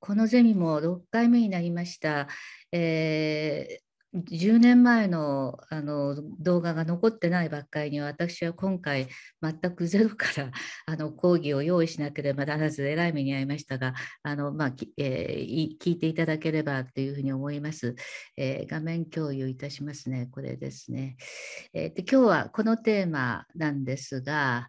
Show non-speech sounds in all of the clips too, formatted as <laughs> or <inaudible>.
このゼミも6回目になりました。えー10年前のあの動画が残ってないばっかりに私は今回全くゼロからあの講義を用意しなければならずえらい目に遭いましたがあの、まあえー、聞いていただければというふうに思います、えー、画面共有いたしますねこれですね、えー、で今日はこのテーマなんですが、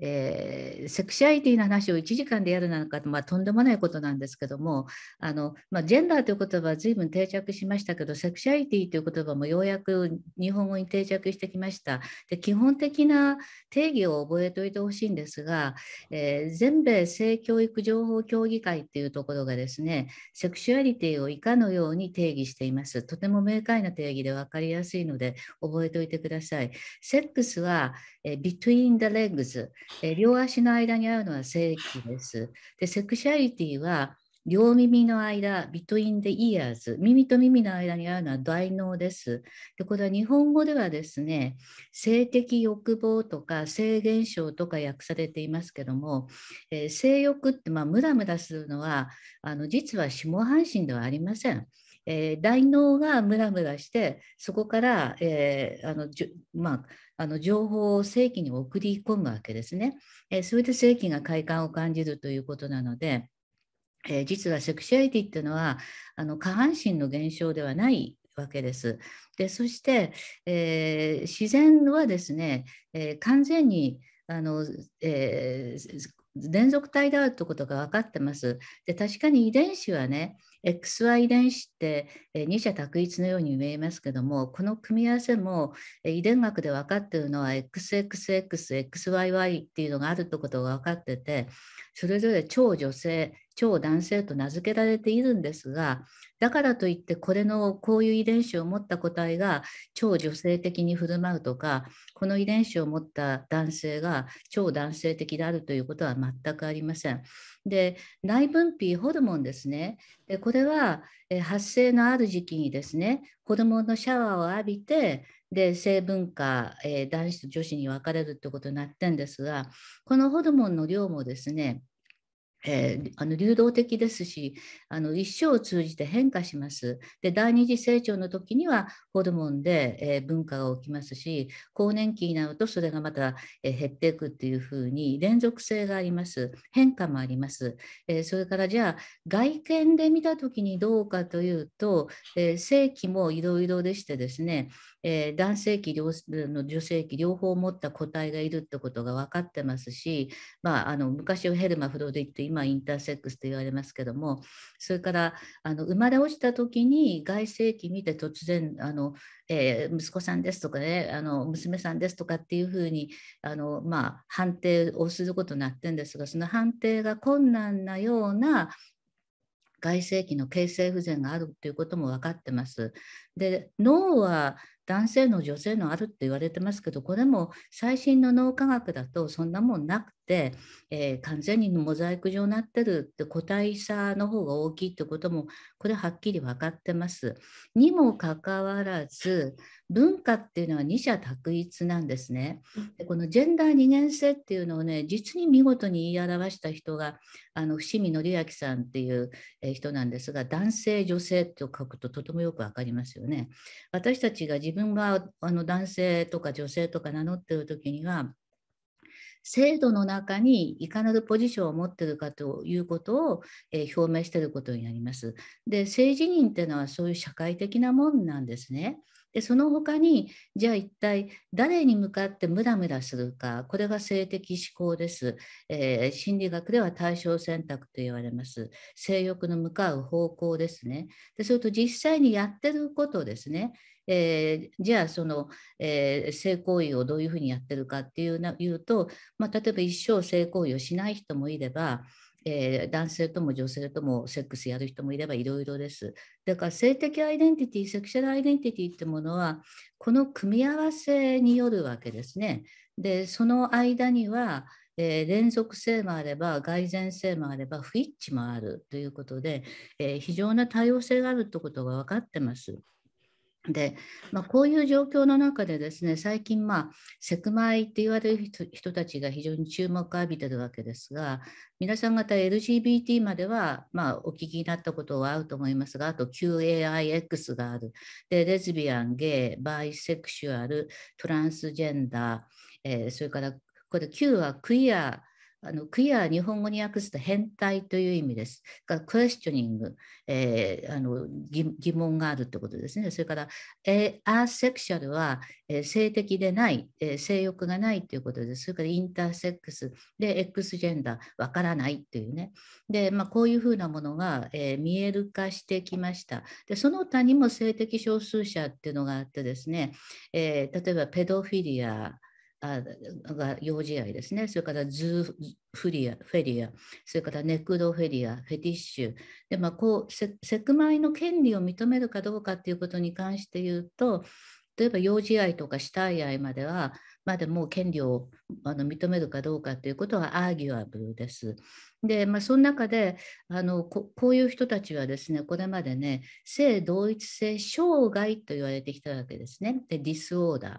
えー、セクシュアリティの話を1時間でやるなんか、まあ、とんでもないことなんですけどもあの、まあ、ジェンダーという言葉は随分定着しましたけどセクシュアリティという言葉もようやく日本語に定着してきましたで基本的な定義を覚えておいてほしいんですが、えー、全米性教育情報協議会っていうところがですねセクシュアリティを以下のように定義していますとても明快な定義で分かりやすいので覚えておいてくださいセックスはえー、between the legs、えー、両足の間にあるのは性器です。で、セクシャリティは両耳の間、between the ears、耳と耳の間にあるのは大脳です。で、これは日本語ではですね、性的欲望とか性現象とか訳されていますけども、えー、性欲って、まあ、ムラムラするのは、あの実は下半身ではありません。えー、大脳がムラムラしてそこから、えーあのまあ、あの情報を正規に送り込むわけですね。えそれで正規が快感を感じるということなので、え実はセクシュアリティっていうのはあの下半身の現象ではないわけです。でそして、えー、自然はですね、えー、完全にあの、えー連続体であるということが分かってます。で確かに遺伝子はね XY 遺伝子って二者択一のように見えますけどもこの組み合わせも遺伝学で分かっているのは XXXXYY っていうのがあるってことが分かっててそれぞれ超女性超男性と名付けられているんですがだからといってこれのこういう遺伝子を持った個体が超女性的に振る舞うとかこの遺伝子を持った男性が超男性的であるということは全くありません。で内分泌ホルモンですねでこれは発生のある時期にですねホルモンのシャワーを浴びてで性分化、えー、男子と女子に分かれるってことになってんですがこのホルモンの量もですねえー、あの流動的ですしあの一生を通じて変化します。で第二次成長の時にはホルモンで、えー、文化が起きますし更年期になるとそれがまた、えー、減っていくっていうふうに連続性があります変化もあります、えそれからじゃあ外見で見た時にどうかというと、え性器もいろいろでしてですねえー、男性器両の女性器両方持った個体がいるってことが分かってますし、まあ、あの昔はヘルマフロディって今インターセックスと言われますけどもそれからあの生まれ落ちた時に外性器見て突然あの、えー、息子さんですとかねあの娘さんですとかっていうふうにあの、まあ、判定をすることになってるんですがその判定が困難なような外性器の形成不全があるということも分かってます。で脳は男性の女性のあるって言われてますけどこれも最新の脳科学だとそんなもんなく、えー、完全にモザイク状になってるって個体差の方が大きいってこともこれはっきり分かってます。にもかかわらず文化っていうのは二者択一なんですね。でこのジェンダー二元性っていうのをね実に見事に言い表した人があの伏見紀明さんっていう人なんですが男性女性って書くととてもよく分かりますよね。私たちが自分があの男性とか女性とか名乗ってる時には制度の中にいかなるポジションを持っているかということを、えー、表明していることになります。で性自認っていうのはそういう社会的なもんなんですね。でその他にじゃあ一体誰に向かってムラムラするかこれが性的思考です、えー、心理学では対象選択と言われます性欲の向かう方向ですねでそれと実際にやってることですねえー、じゃあその、えー、性行為をどういうふうにやってるかっていうな言うと、まあ、例えば一生性行為をしない人もいれば、えー、男性とも女性ともセックスやる人もいればいろいろです。だから性的アイデンティティ、セクシャルアイデンティティってものは、この組み合わせによるわけですね。で、その間には、えー、連続性もあれば、蓋然性もあれば、不一致もあるということで、えー、非常な多様性があるということが分かってます。で、まあ、こういう状況の中でですね最近、まあ、セクマイって言われる人たちが非常に注目を浴びてるわけですが皆さん方 LGBT までは、まあ、お聞きになったことはあると思いますがあと QAIX があるでレズビアンゲイバイセクシュアルトランスジェンダー、えー、それからこれ Q はクイアあのクイアは日本語に訳すと変態という意味です。クエスチョニング、えー、あの疑問があるということですね。それから、えー、アーセクシャルは、えー、性的でない、えー、性欲がないということです。それからインターセックスで X ジェンダーわからないというね。で、まあ、こういうふうなものが、えー、見える化してきました。で、その他にも性的少数者っていうのがあってですね、えー、例えばペドフィリア、あが幼児愛ですね、それからズーフリア、フェリア、それからネクロフェリア、フェティッシュ、でまあ、こうセセクマイの権利を認めるかどうかっていうことに関して言うと、例えば幼児愛とか死体愛までは、までも権利をあの認めるかどうかということはアーギュアブルです。で、まあ、その中であのこういう人たちはですね、これまでね、性同一性障害と言われてきたわけですね。で、ディスオーダー。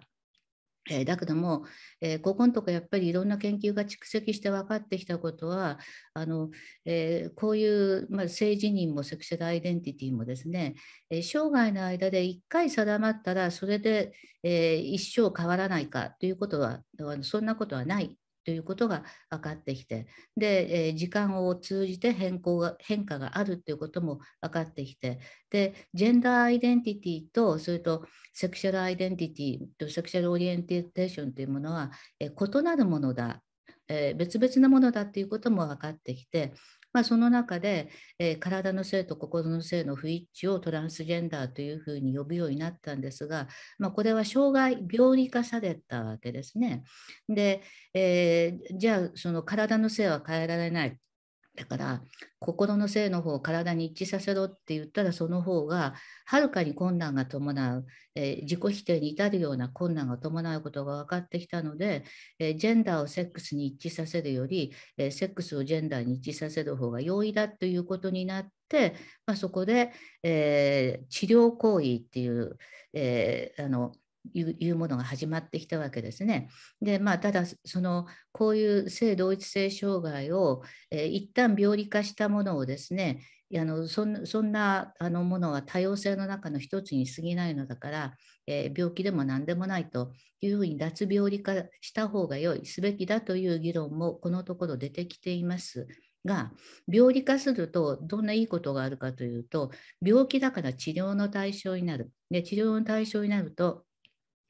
えだけども、えー、古今とかやっぱりいろんな研究が蓄積して分かってきたことはあの、えー、こういう、まあ、性自認もセクシャルアイデンティティもですね、えー、生涯の間で1回定まったらそれで、え一生変わらないかということはそんなことはないということが分かってきてで、えー、時間を通じて変更が変化があるということも分かってきてでジェンダーアイデンティティとそれとセクシャルアイデンティティとセクシャルオリエンテーションというものは、えー、異なるものだ、えー、別々なものだということも分かってきてまあ、その中で、えー、体の性と心の性の不一致をトランスジェンダーというふうに呼ぶようになったんですが、まあ、これは障害病理化されたわけですね。で、えー、じゃあその体の性は変えられないだから心の性の方を体に一致させろって言ったらその方がはるかに困難が伴う、えー、自己否定に至るような困難が伴うことが分かってきたので、えー、ジェンダーをセックスに一致させるより、えー、セックスをジェンダーに一致させる方が容易だということになって、まあ、そこで、え治療行為っていう、えあのいうものが始まってきたわけですね。でまあただそのこういう性同一性障害を、えー、一旦病理化したものをですねあのそんなあのものは多様性の中の一つに過ぎないのだから、えー、病気でも何でもないというふうに脱病理化した方が良いすべきだという議論もこのところ出てきています。が病理化するとどんないいことがあるかというと病気だから治療の対象になるで治療の対象になると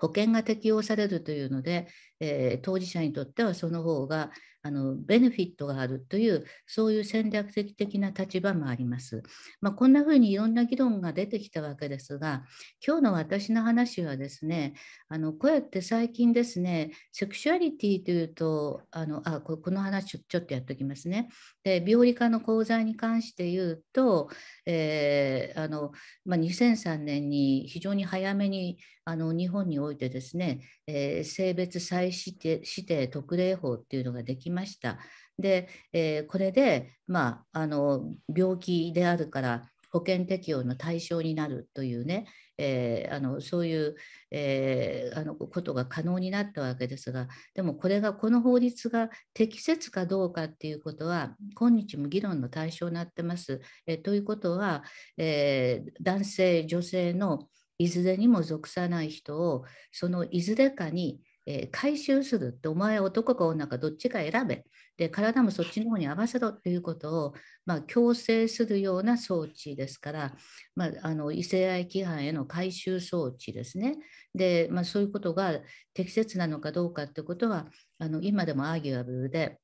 保険が適用されるというので、えー、当事者にとってはその方があのベネフィットがあるというそういう戦略的的な立場もあります。まあ、こんなふうにいろんな議論が出てきたわけですが今日の私の話はですねあのこうやって最近ですねセクシュアリティというとあのあこの話ちょっとやっておきますね。で病理科の講座に関して言うと、えーあのまあ、2003年に非常に早めにあの日本におおいてですね、えー、性別再指定指定特例法っていうのができました。で、えー、これで、まあ、あの病気であるから保険適用の対象になるというね、えー、あのそういう、えー、あのことが可能になったわけですがでもこれがこの法律が適切かどうかっていうことは今日も議論の対象になってます。えー、ということは、え男性女性のいずれにも属さない人をそのいずれかに、えー、回収するってお前男か女かどっちか選べで体もそっちの方に合わせろということを、まあ、強制するような装置ですから、まあ、あの異性愛規範への回収装置ですねで、まあ、そういうことが適切なのかどうかってことはあの今でもアーギュアブルで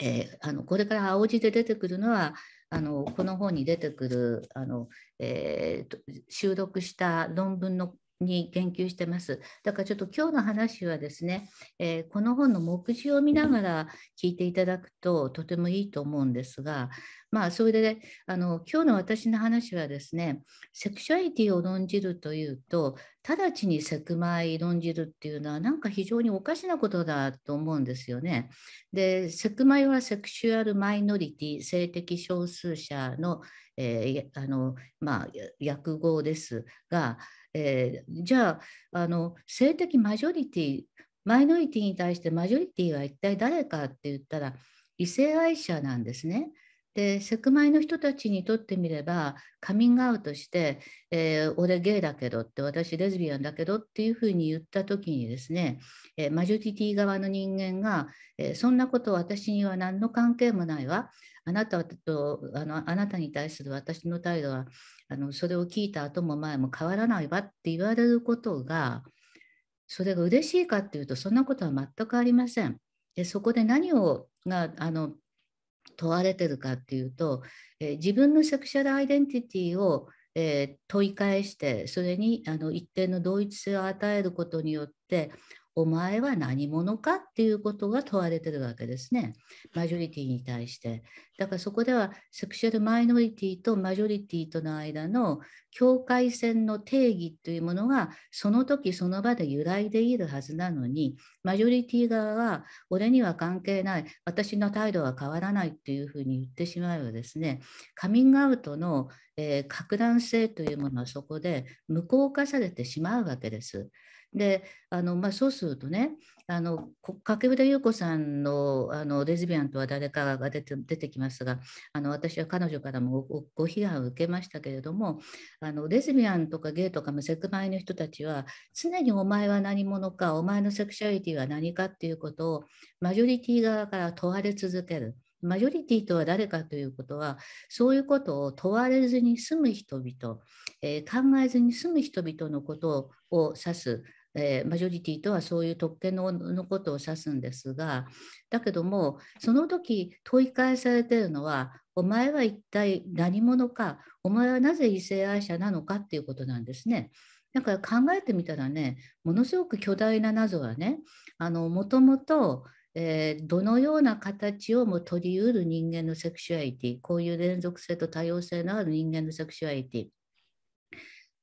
えー、あのこれから青字で出てくるのはあのこの本に出てくるあの、えー、収録した論文のに言及してます。だからちょっと今日の話はですね、えー、この本の目次を見ながら聞いていただくととてもいいと思うんですが、まあそれであの今日の私の話はですね、セクシュアリティを論じるというと、直ちにセクマイ論じるっていうのはなんか非常におかしなことだと思うんですよね。で、セクマイはセクシュアルマイノリティ、性的少数者のえーあのまあ、訳語ですが、えー、じゃああの性的マジョリティマイノリティに対してマジョリティは一体誰かって言ったら異性愛者なんですね。でセクマイの人たちにとってみればカミングアウトして「えー、俺ゲイだけど」って「私レズビアンだけど」っていうふうに言った時にですね、えー、マジョリティ側の人間が、えー、そんなこと私には何の関係もないわ」あなたとあのあなたに対する私の態度はあのそれを聞いた後も前も変わらないわって言われることがそれが嬉しいかっていうとそんなことは全くありません。でそこで何をがあの問われてるかっていうと、えー、自分のセクシャルアイデンティティを、えー、問い返してそれにあの一定の同一性を与えることによってお前は何者かっていうことが問われてるわけですね。マジョリティに対して。だからそこではセクシュアルマイノリティとマジョリティとの間の境界線の定義というものがその時その場で揺らいでいるはずなのに、マジョリティ側は俺には関係ない、私の態度は変わらないっていうふうに言ってしまえばですね、カミングアウトの、えー、格段性というものはそこで無効化されてしまうわけです。であの、まあ、そうするとねあの掛布田優子さんのあのレズビアンとは誰かが出て出てきますがあの私は彼女からもご批判を受けましたけれどもあのレズビアンとかゲイとかセクマイの人たちは常にお前は何者かお前のセクシャリティは何かっていうことをマジョリティ側から問われ続ける。マジョリティとは誰かということはそういうことを問われずに済む人々、えー、考えずに済む人々のことを指すえー、マジョリティとはそういう特権ののことを指すんですがだけどもその時問い返されてるのはお前は一体何者かお前はなぜ異性愛者なのかっていうことなんですね。だから考えてみたらねものすごく巨大な謎はねもともとえどのような形をも取りうる人間のセクシュアリティこういう連続性と多様性のある人間のセクシュアリティ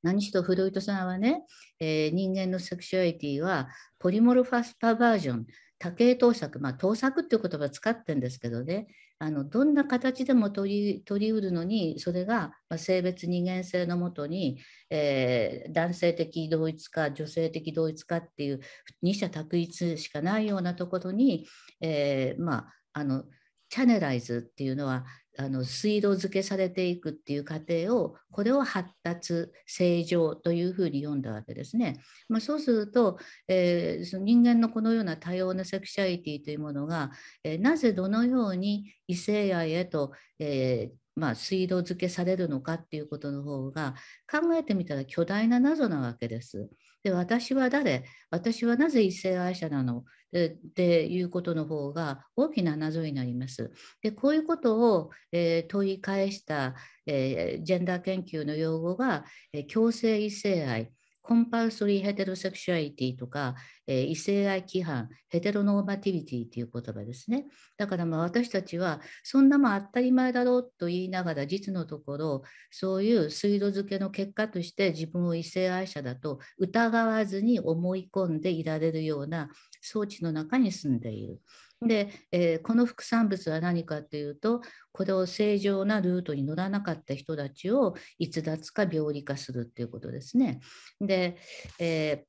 何しろフロイトさんはね、えー、人間のセクシュアリティはポリモルファスパバージョン多形盗作、まあ、盗作っていう言葉使ってるんですけどねあのどんな形でも取り取りうるのにそれが、ま性別二元性のもとに、えー、男性的同一か女性的同一かっていう二者択一しかないようなところに、えー、まああのチャネライズっていうのはあの水道付けされていくっていう過程をこれを発達正常というふうに読んだわけですね。まあ、そうすると、えー、その人間のこのような多様なセクシャリティというものが、えー、なぜどのように異性愛へと、えーまあ、水道付けされるのかっていうことの方が考えてみたら巨大な謎なわけです。で私は誰私はなぜ異性愛者なのっていうことの方が大きな謎になります。でこういうことを、えー、問い返した、えー、ジェンダー研究の用語が、えー、共生異性愛コンパルソリーヘテロセクシュアリティとか、えー、異性愛規範、ヘテロノーマティビティという言葉ですね。だからまあ私たちは、そんなもん当たり前だろうと言いながら、実のところ、そういう水路付けの結果として自分を異性愛者だと疑わずに思い込んでいられるような装置の中に住んでいる。で、えー、この副産物は何かというとこれを正常なルートに乗らなかった人たちを逸脱か病理化するということですね。で、え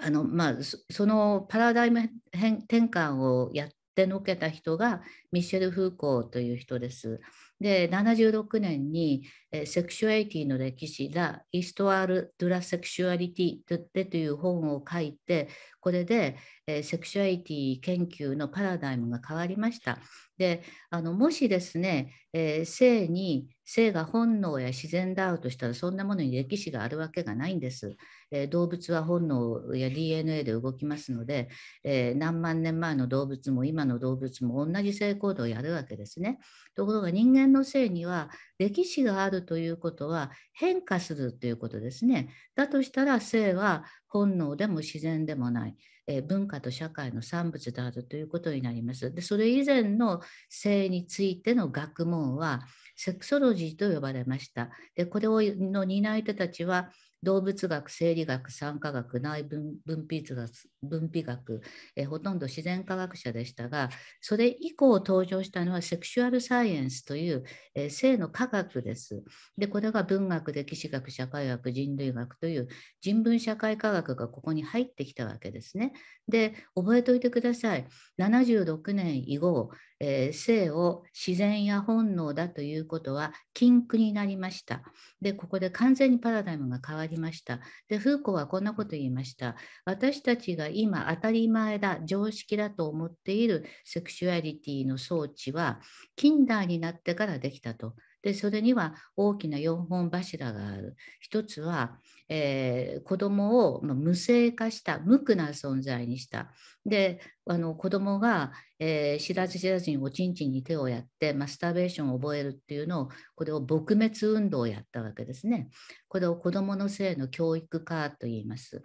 ー、あのまあ、そのパラダイム変転換をやってのけた人がミシェル・フーコーという人です。で76年にえセクシュアリティの歴史だ、イストアル・ドゥラ・セクシュアリティでという本を書いて、これで、えー、セクシュアリティ研究のパラダイムが変わりました。で、あのもしですね、えー、性に性が本能や自然であるとしたら、そんなものに歴史があるわけがないんです。えー、動物は本能や DNA で動きますので、えー、何万年前の動物も今の動物も同じ性行動をやるわけですね。ところが人間の性には歴史があるということは変化するということですね。だとしたら性は本能でも自然でもない、えー、文化と社会の産物であるということになります。でそれ以前の性についての学問はセクソロジーと呼ばれました。でこれをの担い手たちは動物学、生理学、産科学、内分泌学、分泌学、えほとんど自然科学者でしたが、それ以降登場したのはセクシュアルサイエンスという、え性の科学です。で、これが文学、歴史学、社会学、人類学という人文社会科学がここに入ってきたわけですね。で、覚えておいてください。76年以後、えー、性を自然や本能だということは禁句になりました。で、ここで完全にパラダイムが変わりました。で、フーコはこんなこと言いました。私たちが今当たり前だ、常識だと思っているセクシュアリティの装置は、近代になってからできたと。で、それには大きな4本柱がある。1つは、えー、子供を無性化した無垢な存在にしたであの子供が、えー、知らず知らずにおちんちんに手をやってマスターベーションを覚えるっていうのをこれを撲滅運動をやったわけですねこれを子供の性の教育化と言います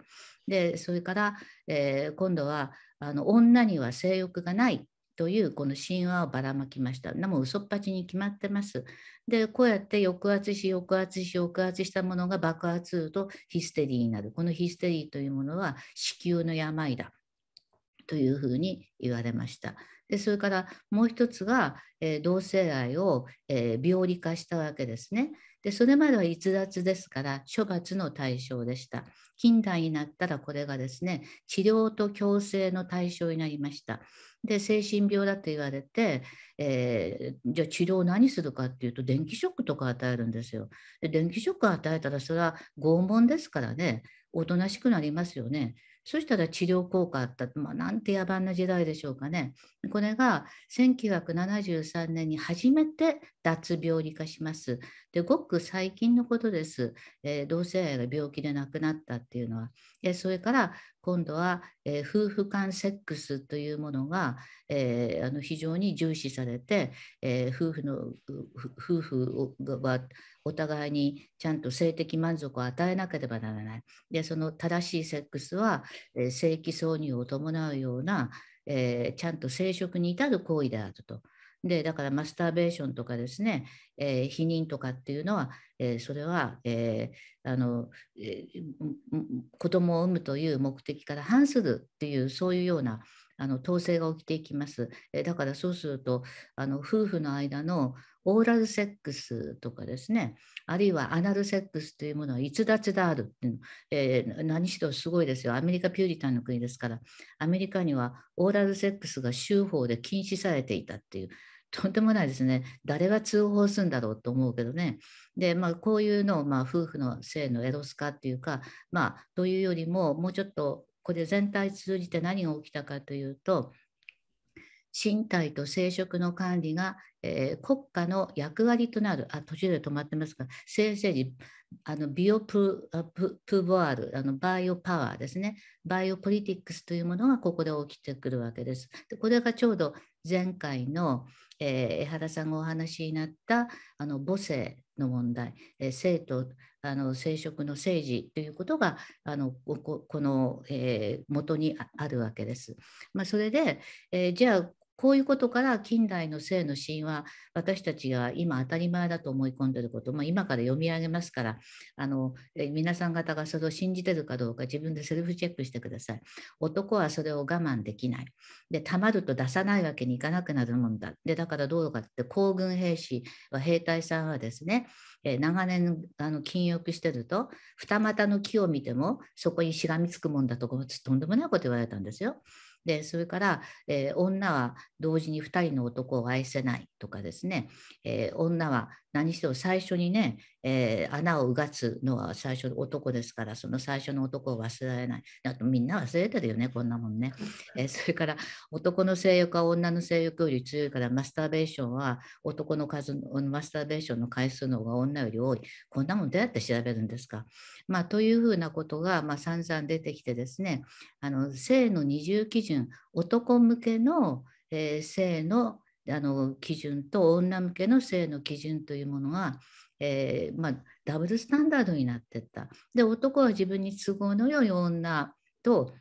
でそれから、えー、今度はあの女には性欲がないというこの神話をばらまきました。でも嘘っぱちに決まってます。で、こうやって抑圧し、抑圧し、抑圧したものが爆発するとヒステリーになる。このヒステリーというものは子宮の病だというふうに言われました。でそれからもう一つが、えー、同性愛を、えー、病理化したわけですね。でそれまでは逸脱ですから処罰の対象でした。近代になったらこれがですね治療と矯正の対象になりました。で精神病だと言われて、えー、じゃあ治療何するかっていうと電気ショックとか与えるんですよ。で電気ショック与えたらそれは拷問ですからねおとなしくなりますよね。そしたら治療効果あった、まあ、なんて野蛮な時代でしょうかね。これが1973年に初めて脱病理化します。で、ごく最近のことです。えー、同性愛が病気で亡くなったっていうのは。それから今度は、えー、夫婦間セックスというものが、えー、あの非常に重視されて、えー、夫婦の夫婦はお互いにちゃんと性的満足を与えなければならないでその正しいセックスは、え性器挿入を伴うような、えちゃんと生殖に至る行為であると。でだからマスターベーションとかですね、えー、否認とかっていうのは、えー、それは、えー、あのえー、子供を産むという目的から反するっていうそういうようなあの統制が起きていきます。えだからそうするとあの夫婦の間のオーラルセックスとかですねあるいはアナルセックスというものは逸脱であるっていうの、えー、何しろすごいですよアメリカピューリタンの国ですからアメリカにはオーラルセックスが州法で禁止されていたっていうとんでもないですね誰が通報するんだろうと思うけどねで、まあ、こういうのを、まあ、夫婦の性のエロス化っていうか、まあ、というよりももうちょっとこれ全体通じて何が起きたかというと身体と生殖の管理が、えー、国家の役割となる、あ、途中で止まってますが、先生に、あのビオププボアルあの、バイオパワーですね、バイオポリティックスというものがここで起きてくるわけです。でこれがちょうど前回の、えー、江原さんがお話になったあの母性の問題、えー、性とあの生殖の政治ということがあのここの、えー、元にあるわけです。まあ、それで、えー、じゃあこういうことから近代の性の神話私たちが今当たり前だと思い込んでることも今から読み上げますからあの皆さん方がそれを信じてるかどうか自分でセルフチェックしてください男はそれを我慢できないでたまると出さないわけにいかなくなるもんだでだからどうかって皇軍兵士は兵隊さんはですね長年あの禁欲してると二股の木を見てもそこにしがみつくもんだととんでもないこと言われたんですよ。でそれから、えー、女は同時に2人の男を愛せないとかですね、えー、女は何しても最初にね、えー、穴をうがつのは最初の男ですからその最初の男を忘れられないあとみんな忘れてるよねこんなもんね、えー、<laughs> それから男の性欲は女の性欲より強いからマスターベーションは男の数マスターベーションの回数の方が女より多いこんなもんどうやって調べるんですか、まあ、というふうなことが、まあ、散々出てきてですねあの性の二重基準男向けの、えー、性のあの基準と女向けの性の基準というものが、えー、まあ、ダブルスタンダードになってったで男は自分に都合のよい女と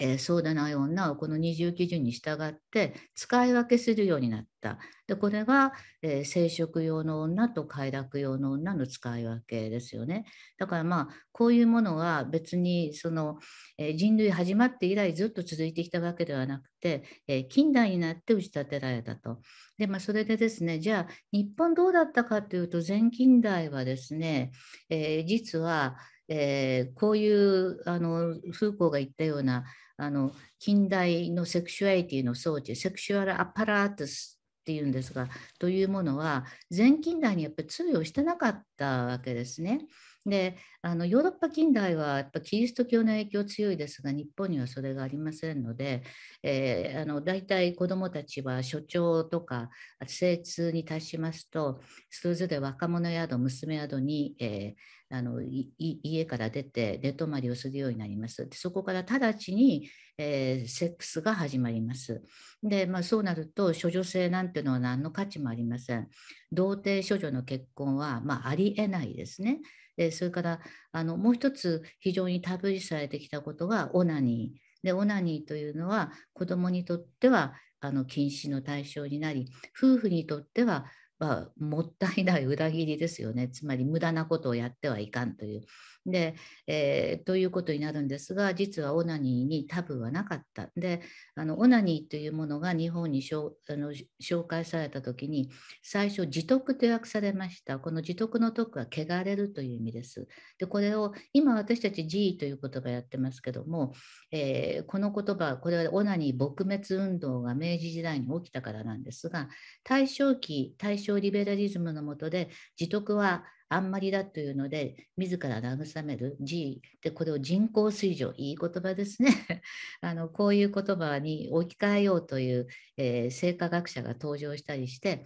えー、そうでない女をこの二重基準に従って使い分けするようになったでこれが、えー、生殖用の女と快楽用の女の使い分けですよねだからまあこういうものは別にその、えー、人類始まって以来ずっと続いてきたわけではなくて、え近代になって打ち立てられたとで、まあ、それでですねじゃあ日本どうだったかというと前近代はですね、え実は、えこういうあの風ーが言ったようなあの近代のセクシュアリティの装置セクシュアルアパラートスっていうんですがというものは全近代にやっぱり通用してなかったわけですね。であのヨーロッパ近代はやっぱキリスト教の影響強いですが日本にはそれがありませんので、えー、あの大体子どもたちは所長とか精通に達しますとそれぞれ若者宿娘宿に、えー、あの家から出て寝泊まりをするようになります。でそこから直ちに、えー、セックスが始まります。で、まあ、そうなると処女性なんてのは何の価値もありません。童貞処女の結婚は、まあ、ありえないですね。でそれからあのもう一つ非常にタブー視されてきたことがオナニーでオナニーというのは子どもにとってはあの禁止の対象になり夫婦にとってはあ、もったいない裏切りですよね <laughs> つまり無駄なことをやってはいかんという。で、えー、ということになるんですが実はオナニーにタブーはなかった。であのオナニーというものが日本にあの紹介された時に最初「自徳」と訳されました。この自徳の徳は汚れるという意味です。でこれを今私たち「G」という言葉やってますけども、えー、この言葉これはオナニー撲滅運動が明治時代に起きたからなんですが大正期大正リベラリズムの下で自得はあんまりだというので自ら慰める G でこれを人工水準いい言葉ですね <laughs> あのこういう言葉に置き換えようという、えー、成果学者が登場したりして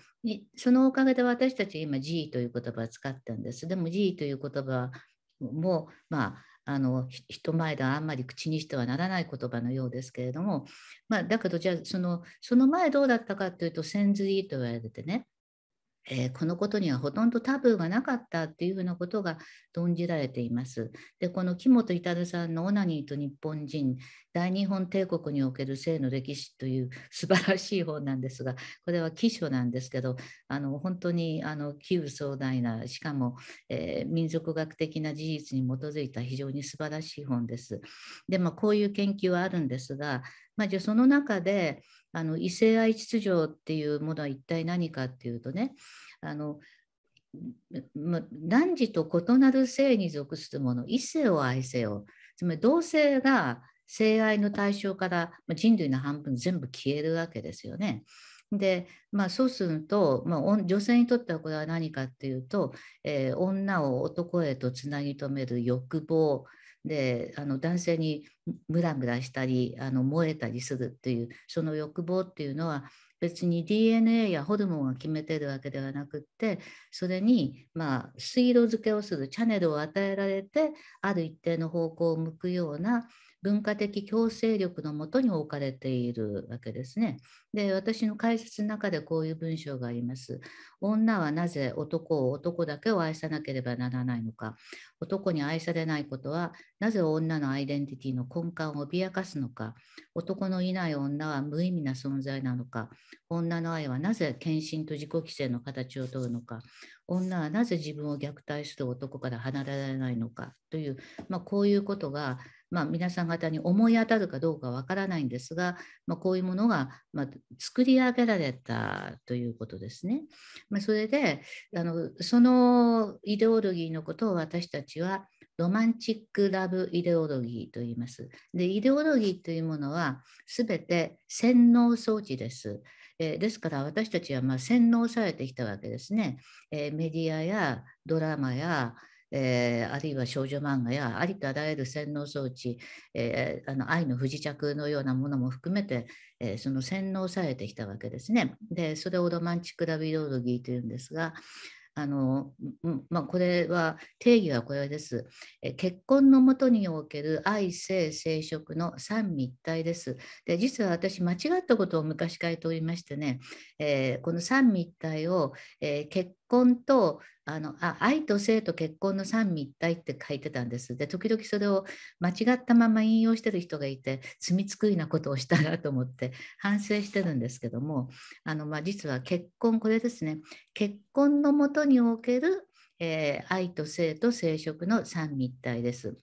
そのおかげで私たち今 G という言葉を使ってるんですでも G という言葉もまああの人前ではあんまり口にしてはならない言葉のようですけれども、まあ、だけどじゃあそのその前どうだったかというと「センズリー」と言われててねえー、このことにはほとんどタブーがなかったっていうふうなことが論じられています。でこの木本至さんの「オナニーと日本人大日本帝国における性の歴史」という素晴らしい本なんですがこれは記書なんですけどあの本当にあの旧壮大なしかも、えー、民族学的な事実に基づいた非常に素晴らしい本です。でまあこういう研究はあるんですがまあ、じゃあその中であの異性愛秩序っていうものは一体何かっていうとねあの男児と異なる性に属すもの異性を愛せよつまり同性が性愛の対象から人類の半分全部消えるわけですよね。で、まあ、そうすると、まあ、女性にとってはこれは何かっていうと、えー、女を男へとつなぎ止める欲望であの男性にムラムラしたりあの燃えたりするっていうその欲望っていうのは別に DNA やホルモンが決めてるわけではなくってそれにまあ水路付けをするチャネルを与えられてある一定の方向を向くような文化的強制力のもとに置かれているわけですね。で私の解説の中でこういう文章があります。女はなぜ男を男だけを愛さなければならないのか男に愛されないことはなぜ女のアイデンティティの根幹を脅かすのか男のいない女は無意味な存在なのか女の愛はなぜ献身と自己規制の形をとるのか女はなぜ自分を虐待する男から離れられないのかという、まあ、こういうことがまあ、皆さん方に思い当たるかどうかわからないんですが、まあ、こういうものが、まあ、作り上げられたということですね。まあ、それであのそのイデオロギーのことを私たちはロマンチック・ラブ・イデオロギーと言います。でイデオロギーというものは全て洗脳装置です。えですから私たちはま洗脳されてきたわけですね。えメディアやドラマやえー、あるいは少女漫画やありとあらゆる洗脳装置、えー、あの愛の不時着のようなものも含めて、えー、その洗脳されてきたわけですね。でそれをロマンチック・ラビロロギーというんですが。あのまあ、これは定義はこれです。え結婚のもとにおける愛性生殖の三密体です。で実は私間違ったことを昔から言っておりましてね、えー、この三密体を、えー、結婚とあのあ愛と性と結婚の三位一体って書いてたんです。で時々それを間違ったまま引用してる人がいて罪作りなことをしたなと思って反省してるんですけどもあの、まあ、実は結婚これですね結婚のもとにおける、えー、愛と性と生殖の三位一体です。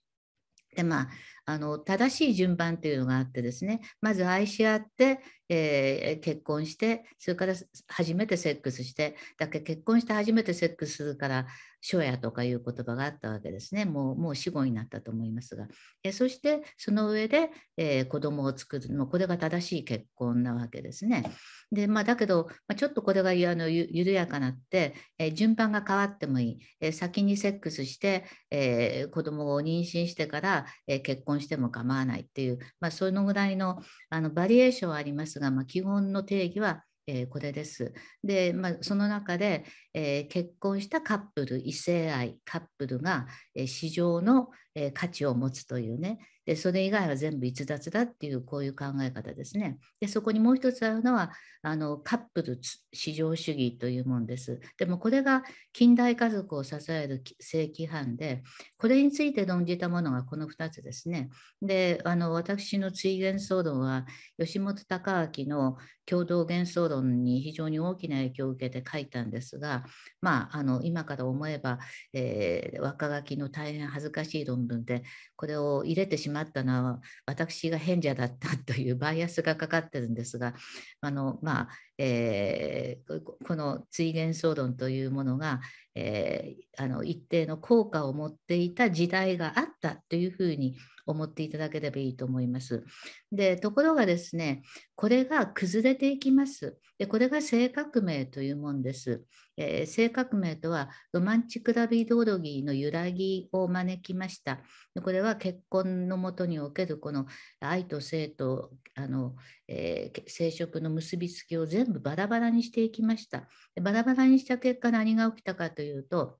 でまああの正しい順番っていうのがあってですねまず愛し合って、えー、結婚してそれから初めてセックスしてだけ結婚して初めてセックスするから初夜とかいう言葉があったわけですねもうもう死後になったと思いますが、えそしてその上で、えー、子供を作るのこれが正しい結婚なわけですねで、まあ、だけど、まあ、ちょっとこれがあの緩やかなって、えー、順番が変わってもいい、え先にセックスして、えー、子供を妊娠してから、え結婚婚しても構わないっていう、まあ、そのぐらいのあのバリエーションはありますが、まあ、基本の定義はえー、これです。で、まあ、その中で、えー、結婚したカップル、異性愛カップルが、えー、市場の、えー、価値を持つというねでそれ以外は全部逸脱だっていうこういう考え方ですねでそこにもう一つあるのはあのカップル至上主義というもんですでもこれが近代家族を支える正規範でこれについて論じたものがこの2つですねであの私の追幻想論は吉本隆明の共同幻想論に非常に大きな影響を受けて書いたんですがまああの今から思えば、えー、若書きの大変恥ずかしい論文でこれを入れてしまったのは私が変者だったというバイアスがかかってるんですがあのまあえー、この追言騒論というものが、えー、あの一定の効果を持っていた時代があったというふうに思っていただければいいと思います。でところがですねこれが崩れていきます。でこれが性革命というもんです。えー、性革命とはロマンチック・ラビドロギーの揺らぎを招きました。これは結婚のもとにおけるこの愛と性とあの、えー、生殖の結びつきを全部バラバラにしていきました。バラバラにした結果何が起きたかというと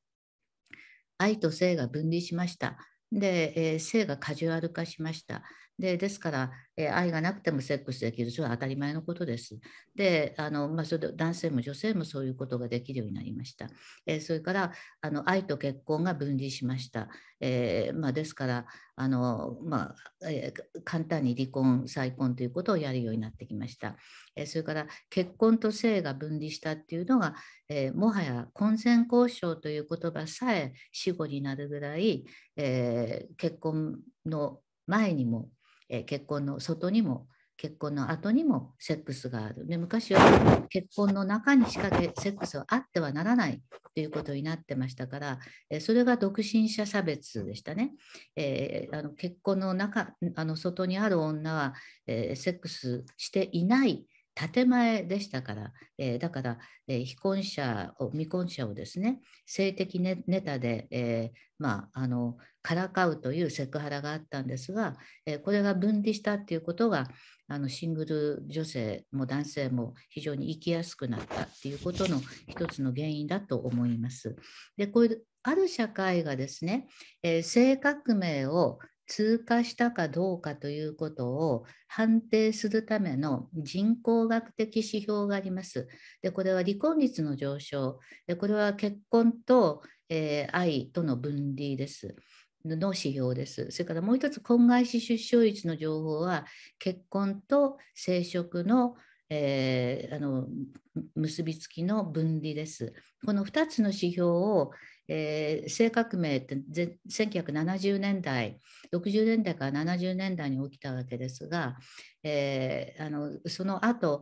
愛と性が分離しました。で、えー、性がカジュアル化しました。でですから、えー、愛がなくてもセックスできるそれは当たり前のことです。であの、まあ、それで男性も女性もそういうことができるようになりました。えー、それからあの愛と結婚が分離しました。えー、まあ、ですからあの、まあえ簡単に離婚再婚ということをやるようになってきました。えそれから結婚と性が分離したっていうのが、えもはや婚前交渉という言葉さえ死語になるぐらい、え結婚の前にもえー、結婚の外にも結婚の後にもセックスがある。で昔は結婚の中にしかセックスはあってはならないということになってましたから、えそれが独身者差別でしたね。えー、あの結婚の中あの外にある女は、えー、セックスしていない建前でしたから、えー、だから、えー、非婚者を未婚者をですね性的ネタで、えー、まあ、あのからかうというセクハラがあったんですが、えこれが分離したっていうことがあのシングル女性も男性も非常に生きやすくなったっていうことの一つの原因だと思います。でこういうある社会がですね、え性革命を通過したかどうかということを判定するための人口学的指標があります。でこれは離婚率の上昇でこれは結婚と、えー、愛との分離です。の指標です。それからもう一つ婚外子出生率の情報は結婚と生殖の、えー、あの結びつきの分離です。この2つの指標を、えー、性革命って1970年代60年代から70年代に起きたわけですが、えー、あのその後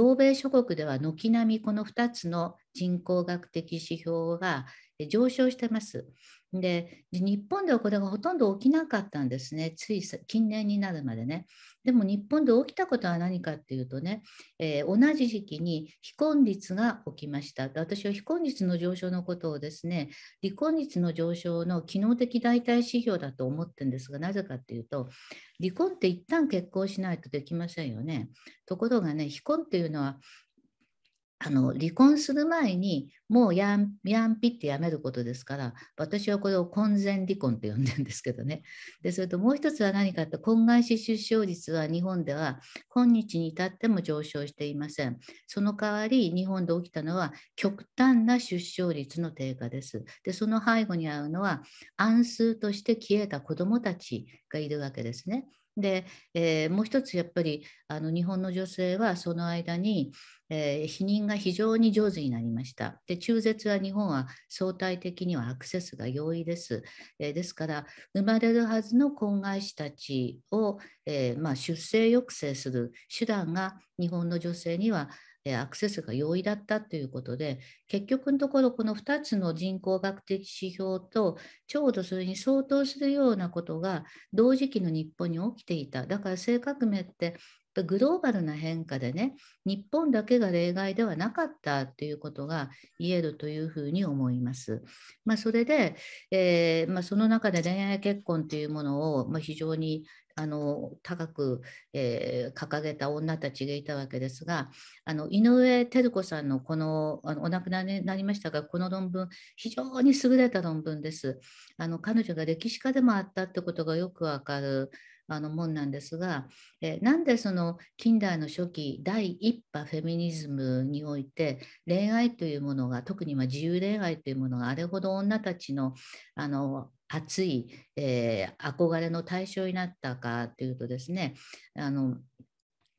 欧米諸国では軒並みこの2つの人口学的指標が上昇してます。で日本ではこれがほとんど起きなかったんですねつい近年になるまでねでも日本で起きたことは何かっていうとね、えー、同じ時期に非婚率が起きました私は非婚率の上昇のことをですね離婚率の上昇の機能的代替指標だと思ってるんですがなぜかっていうと離婚って一旦結婚しないとできませんよねところがね非婚っていうのはあの離婚する前にもうやんやんぴってやめることですから私はこれを婚前離婚と呼んでるんですけどね <laughs> でそれともう一つは何かって婚外子出生率は日本では今日に至っても上昇していませんその代わり日本で起きたのは極端な出生率の低下ですでその背後にあるのは安数として消えた子どもたちがいるわけですねで、えー、もう一つやっぱりあの日本の女性はその間に、えー、避妊が非常に上手になりました。で中絶は日本は相対的にはアクセスが容易です。えー、ですから生まれるはずの婚外子たちを、えまあ、出生抑制する手段が日本の女性にはアクセスが容易だったということで結局のところこの2つの人口学的指標とちょうどそれに相当するようなことが同時期の日本に起きていただから性革命ってグローバルな変化でね日本だけが例外ではなかったということが言えるというふうに思います。まあ、それで、えー、まあ、その中で恋愛結婚というものを、まあ、非常に、あの高く、えー、掲げた女たちがいたわけですがあの井上照子さんのこのあのお亡くなりになりましたがこの論文非常に優れた論文です。あの彼女が歴史家でもあったってことがよくわかるあのもんなんですが、えなんでその近代の初期第一波フェミニズムにおいて恋愛というものが特にま自由恋愛というものがあれほど女たちのあの熱い、えー、憧れの対象になったかっていうとですねあの、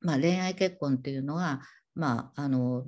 まあ、恋愛結婚っていうのはまあ、あの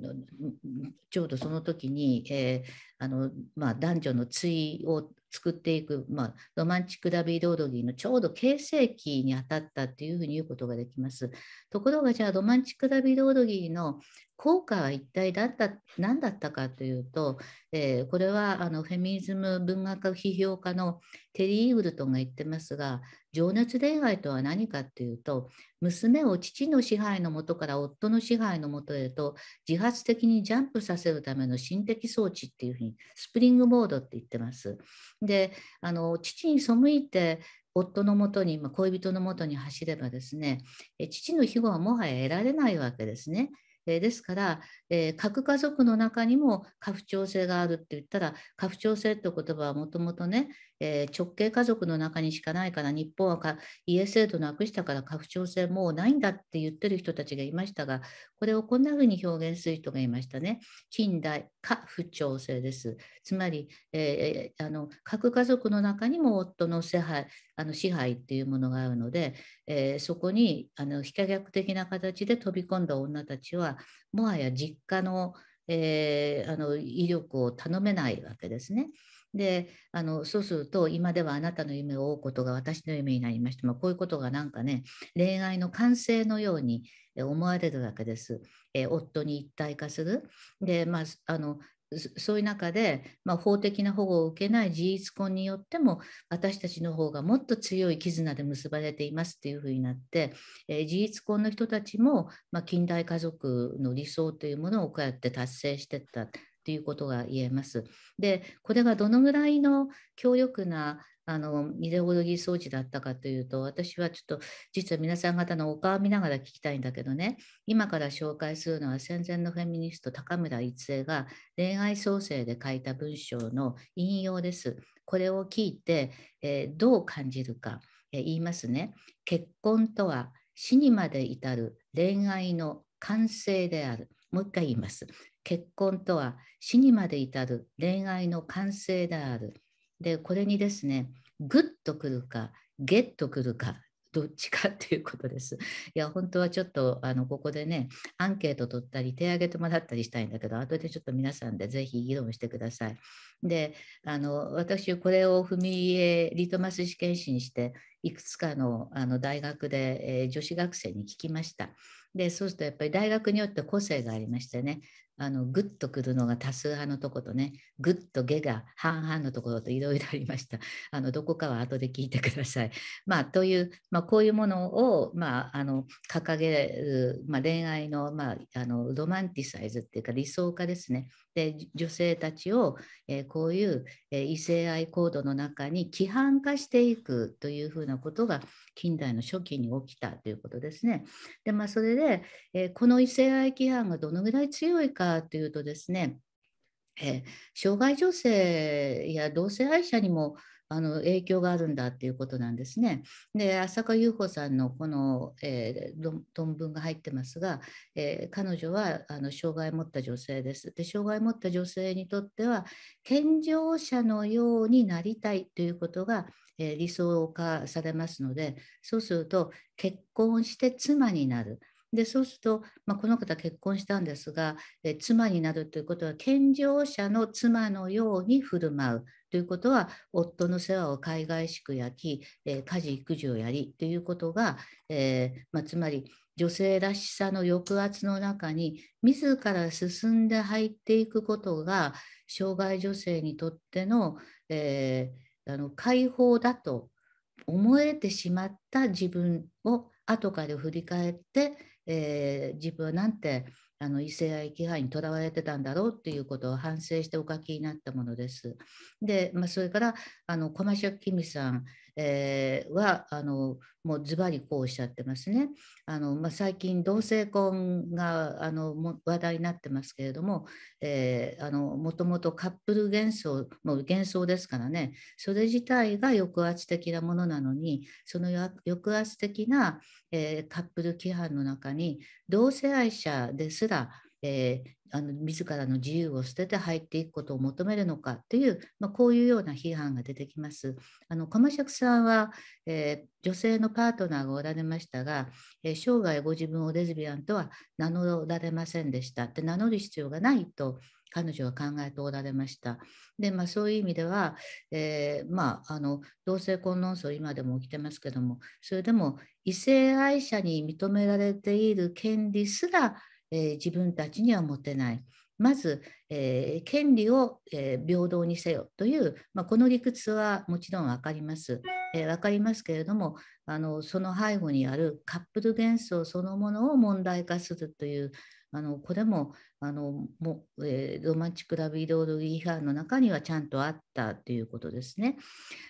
ちょうどその時に、えーあのまあ、男女の対を作っていく、まあ、ロマンチック・ダビー・ドードギーのちょうど形成期に当たったっていうふうに言うことができます。ところがじゃあロマンチック・ダビー・ドードギーの効果は一体だった何だったかというと、えー、これはあのフェミニズム文学批評家のテリー・イーグルトンが言ってますが情熱恋愛とは何かというと娘を父の支配のもとから夫の支配のもとへと自発的にジャンプさせるための心的装置っていうふうにスプリングボードって言ってます。であの父に背いて夫のもとに、まあ、恋人のもとに走ればですね父の庇護はもはや得られないわけですね。えー、ですから、えー、核家族の中にも家父長性があるって言ったら家父長性って言葉はもともとねえー、直系家族の中にしかないから日本はか家制度なくしたから家父長制もうないんだって言ってる人たちがいましたがこれをこんな風に表現する人がいましたね近代家父長制ですつまり、えー、あの各家族の中にも夫の支配あの支配っていうものがあるので、えー、そこにあの非可逆的な形で飛び込んだ女たちはもはや実家のえー、あの威力を頼めないわけですね。であのそうすると今ではあなたの夢を追うことが私の夢になりました、まあ、こういうことがなんかね恋愛の完成のように思われるわけです、え夫に一体化するで、まあ、あのそういう中で、まあ、法的な保護を受けない事実婚によっても私たちの方がもっと強い絆で結ばれていますっていうふうになって、えー、事実婚の人たちも、まあ、近代家族の理想というものをこうやって達成していったっていうことが言えます。でこれがどのぐらいの強力なあのイデオロギー装置だったかというと私はちょっと実は皆さん方のお顔を見ながら聞きたいんだけどね今から紹介するのは戦前のフェミニスト高村一恵が恋愛創生で書いた文章の引用です。これを聞いて、えー、どう感じるか、えー、言いますね。結婚とは死にまで至る恋愛の完成である。もう一回言います。結婚とは死にまで至る恋愛の完成である。で、これにですね、グッとくるか、ゲッとくるか、どっちかっていうことです。いや、本当はちょっと、あの、ここでね、アンケート取ったり、手挙げてもらったりしたいんだけど、後でちょっと皆さんでぜひ議論してください。で、あの、私、これを踏み絵、リトマス試験紙にして、いくつかのあの大学で、えー、女子学生に聞きました。でそうするとやっぱり大学によって個性がありましてねあのグッとくるのが多数派のとことねグッと下が半々のところといろいろありました <laughs> あのどこかは後で聞いてください。<laughs> まあ、という、まあ、こういうものを、まあ、あの掲げる、まあ、恋愛の,、まあ、あのロマンティサイズっていうか理想化ですねで女性たちを、えー、こういう、えー、異性愛行動の中に規範化していくというふうなことが近代の初期に起きたということですね。でまあそれで、えー、この異性愛規範がどのぐらい強いかというとですね、え障害女性や同性愛者にもあの影響があるんだっていうことなんですね。で浅香優子さんのこの、えー、論文が入ってますが、えー、彼女はあの障害を持った女性です。で障害を持った女性にとっては健常者のようになりたいということが、えー、理想化されますのでそうすると結婚して妻になる。でそうすると、まあ、この方結婚したんですがえ妻になるということは健常者の妻のように振る舞うということは夫の世話を海外しく焼き、え家事育児をやりということが、えー、まあ、つまり女性らしさの抑圧の中に自ら進んで入っていくことが障害女性にとっての,、えー、あの解放だと思えてしまった自分を後から振り返ってえー、自分はなんてあの異性愛規範にとらわれてたんだろうっていうことを反省してお書きになったものです。で、まあ、それからあの小間シャさん、えー、はあのもうズバリこうおっしゃってますね。あのまあ、最近同性婚があのも話題になってますけれども、えー、あのもともとカップル幻想もう幻想ですからねそれ自体が抑圧的なものなのにその抑圧的な、えー、カップル規範の中に同性愛者ですらえー、あの自らの自由を捨てて入っていくことを求めるのかという、まあ、こういうような批判が出てきます。あの釜石さんは、えー、女性のパートナーがおられましたが、えー、生涯ご自分をレズビアンとは名乗られませんでしたって名乗る必要がないと彼女は考えておられました。で、まあ、そういう意味では、えー、まあ、あの同性婚論争今でも起きてますけどもそれでも異性愛者に認められている権利すらえー、自分たちには持てない。まず、えー、権利を、えー、平等にせよという、まあ、この理屈はもちろん分かります。えー、分かりますけれどもあのその背後にあるカップル幻想そのものを問題化するというあのこれもあのも、えー、ロマンチック・ラビードール違反の中にはちゃんとあったということですね。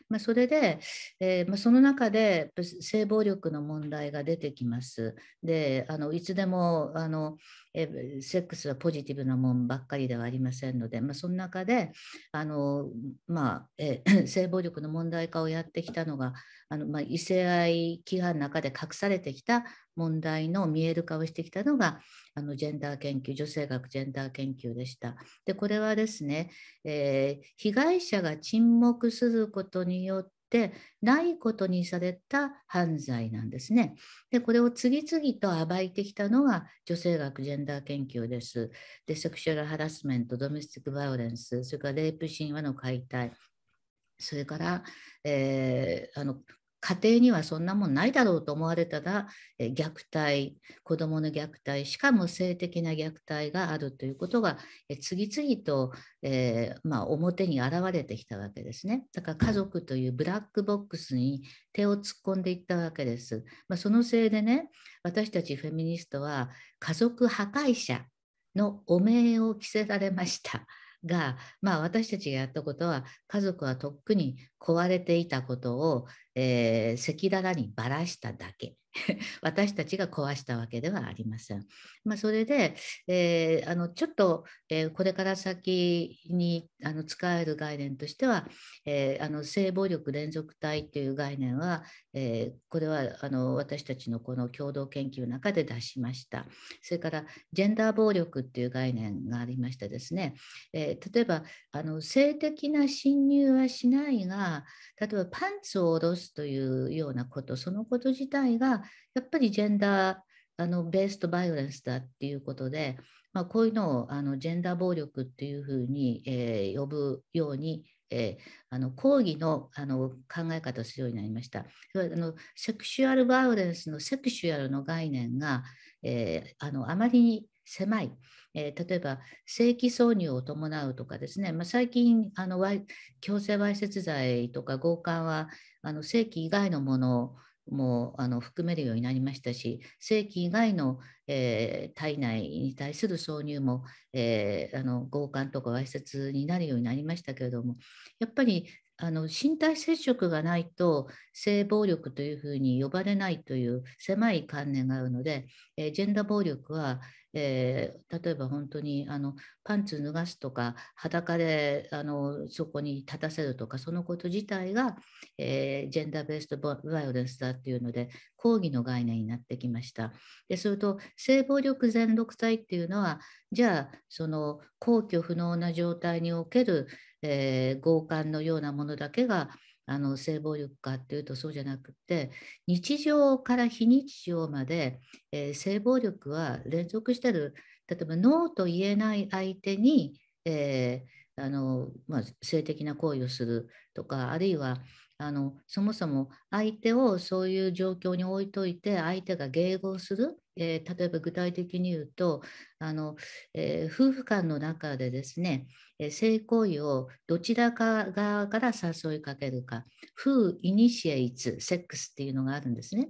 まあ、それで、えー、まあ、その中で性暴力の問題が出てきます。であのいつでもあの、えー、セックスはポジティブなもんばっかりではありませんので、まあ、その中であの、まあえー、<laughs> 性暴力の問題化をやってきたのがあの、まあ、異性愛規範の中で隠されてきた問題の見える化をしてきたのがあのジェンダー研究女性がジェンダー研究でした。でこれはですね、えー、被害者が沈黙することによってないことにされた犯罪なんですね。でこれを次々と暴いてきたのが女性学ジェンダー研究です。でセクシュアルハラスメントドメスティック・バイオレンスそれからレイプ神話の解体それから、えー、あの家庭にはそんなもんないだろうと思われたら、え虐待、子どもの虐待、しかも性的な虐待があるということが、え次々と、えー、まあ、表に現れてきたわけですね。だから家族というブラックボックスに手を突っ込んでいったわけです。まあ、そのせいでね、私たちフェミニストは家族破壊者の汚名を着せられました。が、まあ、私たちがやったことは家族はとっくに壊れていたことを、え赤裸々にばらしただけ <laughs> 私たちが壊したわけではありません。まあ、それで、えー、あのちょっと、えー、これから先にあの使える概念としては、えー、あの性暴力連続体という概念は、えこれはあの私たちのこの共同研究の中で出しました。それからジェンダー暴力という概念がありましてですね、え例えばあの性的な侵入はしないが例えばパンツを下ろすというようなことそのこと自体がやっぱりジェンダーあのベースとバイオレンスだっていうことで、まあ、こういうのをあのジェンダー暴力っていうふうに、えー、呼ぶように、えー、あの抗議のあの考え方をするようになりました。あのセクシュアルバイオレンスのセクシュアルの概念が、えー、あのあまりに狭い、えー、例えば性器挿入を伴うとかですね、まあ、最近あの強制わいせつ罪とか強姦はあの性器以外のものもあの含めるようになりましたし正規以外の、えー、体内に対する挿入も、えー、あの強姦とかわいせつになるようになりましたけれどもやっぱりあの身体接触がないと性暴力というふうに呼ばれないという狭い観念があるので、えー、ジェンダー暴力は、えー、例えば本当にあのパンツ脱がすとか裸であのそこに立たせるとかそのこと自体が、えー、ジェンダーベーストバイオレンスだっていうので抗議の概念になってきました。ですると性暴力全独体っていうのはじゃあその抗拒不能な状態におけるえー、強姦のようなものだけがあの性暴力かっていうとそうじゃなくて日常から非日常まで、えー、性暴力は連続してる例えばノーと言えない相手に、えー、あのまあ、性的な行為をするとかあるいはあのそもそも相手をそういう状況に置いといて相手が迎合するえー、例えば具体的に言うとあの、えー、夫婦間の中でですね、えー、性行為をどちらか側から誘いかけるか Who initiates s っていうのがあるんですね。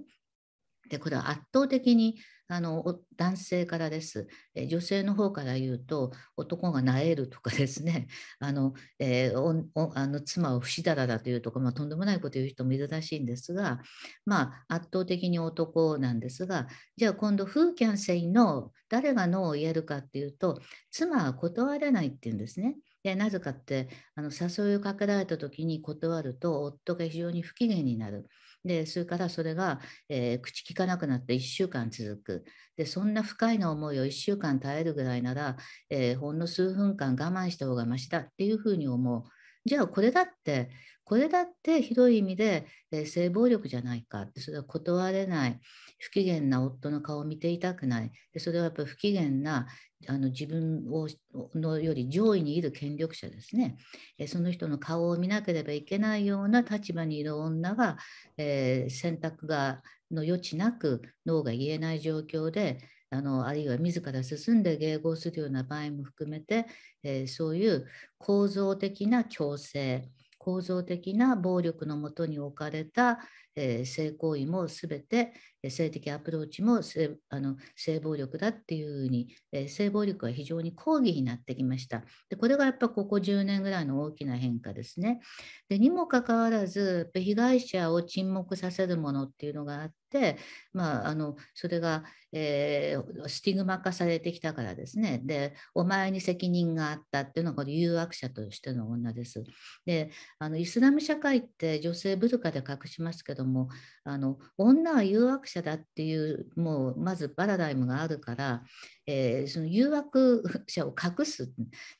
でこれは圧倒的にあの男性からです、え女性の方から言うと男がなえるとかですね <laughs> あの、えー、あの妻を不死だらだというとか、まあ、とんでもないこと言う人もいるらしいんですが、まあ、圧倒的に男なんですがじゃあ今度「Who can s の誰が「の」を言えるかっていうと妻は断れないっていうんですね。でなぜかってあの誘いをかけられた時に断ると夫が非常に不機嫌になる。でそれからそれが、えー、口きかなくなって1週間続くでそんな不快な思いを1週間耐えるぐらいなら、えー、ほんの数分間我慢した方がましだっていうふうに思うじゃあこれだってこれだって広い意味で、えー、性暴力じゃないかそれは断れない不機嫌な夫の顔を見ていたくないでそれはやっぱり不機嫌な、あの自分をのより上位にいる権力者ですね、えその人の顔を見なければいけないような立場にいる女が、えー、選択がの余地なく脳が言えない状況であのあるいは自ら進んで迎合するような場合も含めて、えー、そういう構造的な強制構造的な暴力のもとに置かれた、え性行為もすべて性的アプローチも性あの性暴力だっていうふうに、え性暴力は非常に抗議になってきました。でこれがやっぱここ10年ぐらいの大きな変化ですね。でにもかかわらず被害者を沈黙させるものっていうのがあって、まあ、あのそれが、えー、スティグマ化されてきたからですねでお前に責任があったっていうのがこの誘惑者としての女です。であのイスラム社会って女性ブルカで隠しますけどどもあの女は誘惑者だっていうもうまずパラダイムがあるからえー、その誘惑者を隠すっ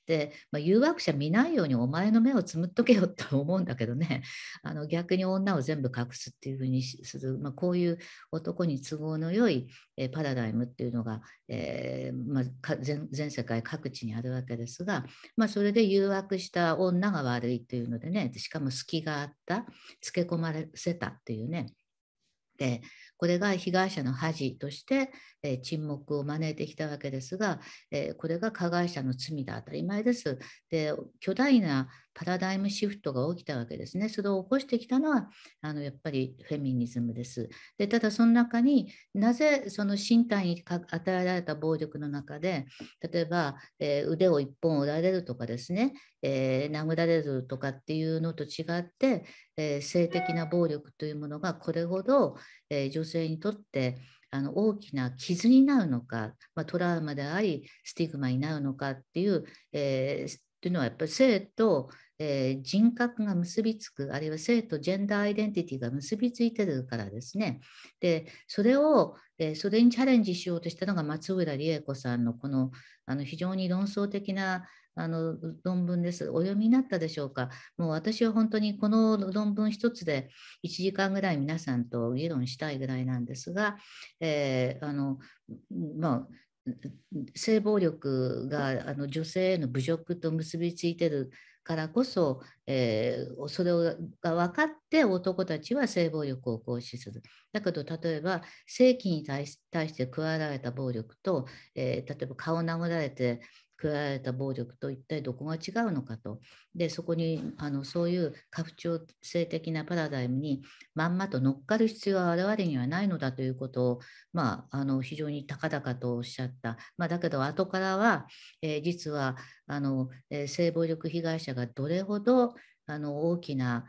て、まあ、誘惑者見ないようにお前の目をつむっとけよって思うんだけどね <laughs> あの逆に女を全部隠すっていうふうにする、まあ、こういう男に都合のよい、パラダイムっていうのが、えーまあ、全世界各地にあるわけですが、まあ、それで誘惑した女が悪いというのでねしかも隙があったつけ込まれせたっていうねでこれが被害者の恥として、え沈黙を招いてきたわけですが、えこれが加害者の罪で当たり前です。で巨大なパラダイムシフトが起きたわけですね。それを起こしてきたのはあのやっぱりフェミニズムです。でただその中になぜその身体に与えられた暴力の中で例えば、えー、腕を1本折られるとかですね、えー、殴られるとかっていうのと違って、えー、性的な暴力というものがこれほど、え女性にとってあの大きな傷になるのか、まあ、トラウマでありスティグマになるのかっていう、えー、というのはやっぱり性と、えー、人格が結びつくあるいは性とジェンダーアイデンティティが結びついてるからですねでそれを、えー、それにチャレンジしようとしたのが松浦理恵子さんのこのあの非常に論争的なあの論文です。お読みになったでしょうか。もう私は本当にこの論文一つで1時間ぐらい皆さんと議論したいぐらいなんですが、えー、あのまあ、性暴力があの女性への侮辱と結びついてるからこそ、えー、それが分かって男たちは性暴力を行使する。だけど例えば性器に対して加えられた暴力と、えー、例えば顔を殴られて加えた暴力と一体どこが違うのかとでそこにあのそういう拡張性的なパラダイムにまんまと乗っかる必要は我々にはないのだということを、まあ、あの非常に高々とおっしゃった、まあ、だけど後からは、えー、実はあの、えー、性暴力被害者がどれほどあの大きな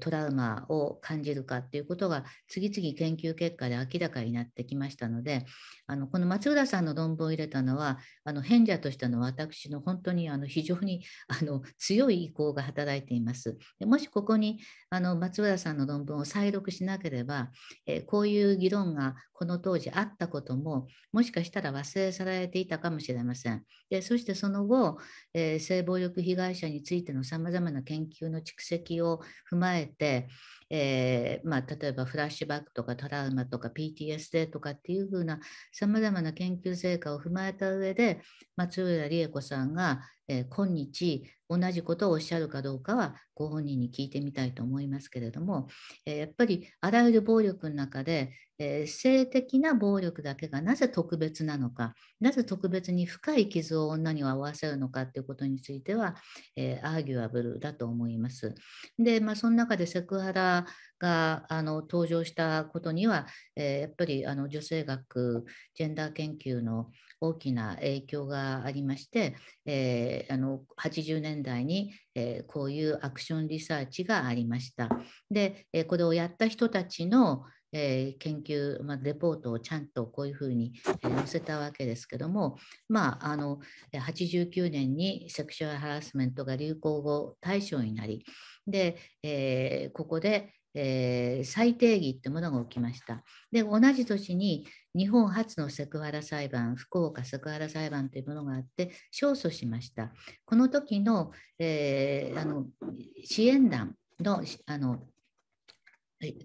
トラウマを感じるかっていうことが次々研究結果で明らかになってきましたのであのこの松浦さんの論文を入れたのはあの変者としての私の本当にあの非常にあの強い意向が働いています。もしここにあの松浦さんの論文を再録しなければ、えこういう議論がこの当時あったことももしかしたら忘れ去られていたかもしれません。でそしてその後、えー、性暴力被害者についてのさまざまな研究の蓄積を踏まえてえー、まあ、例えばフラッシュバックとかトラウマとか PTSD とかっていうふうなさまざまな研究成果を踏まえた上で松浦理恵子さんが、えー、今日同じことをおっしゃるかどうかはご本人に聞いてみたいと思いますけれども、えー、やっぱりあらゆる暴力の中で、えー、性的な暴力だけがなぜ特別なのかなぜ特別に深い傷を女には負わせるのかということについては、えー、アーギュアブルだと思います。で、まあ、その中でセクハラがあの登場したことには、えー、やっぱりあの女性学ジェンダー研究の大きな影響がありまして、えー、あの80年代に、えー、こういうアクションリサーチがありました。で、えこれをやった人たちの、えー、研究、まあ、レポートをちゃんとこういうふうに、えー、載せたわけですけども、まあ、あの89年にセクシュアルハラスメントが流行語対象になりで、えー、ここで、えー、再定義ってものが起きました。で同じ年に日本初のセクハラ裁判福岡セクハラ裁判というものがあって勝訴しました。この時の,、えー、あの支援団のあの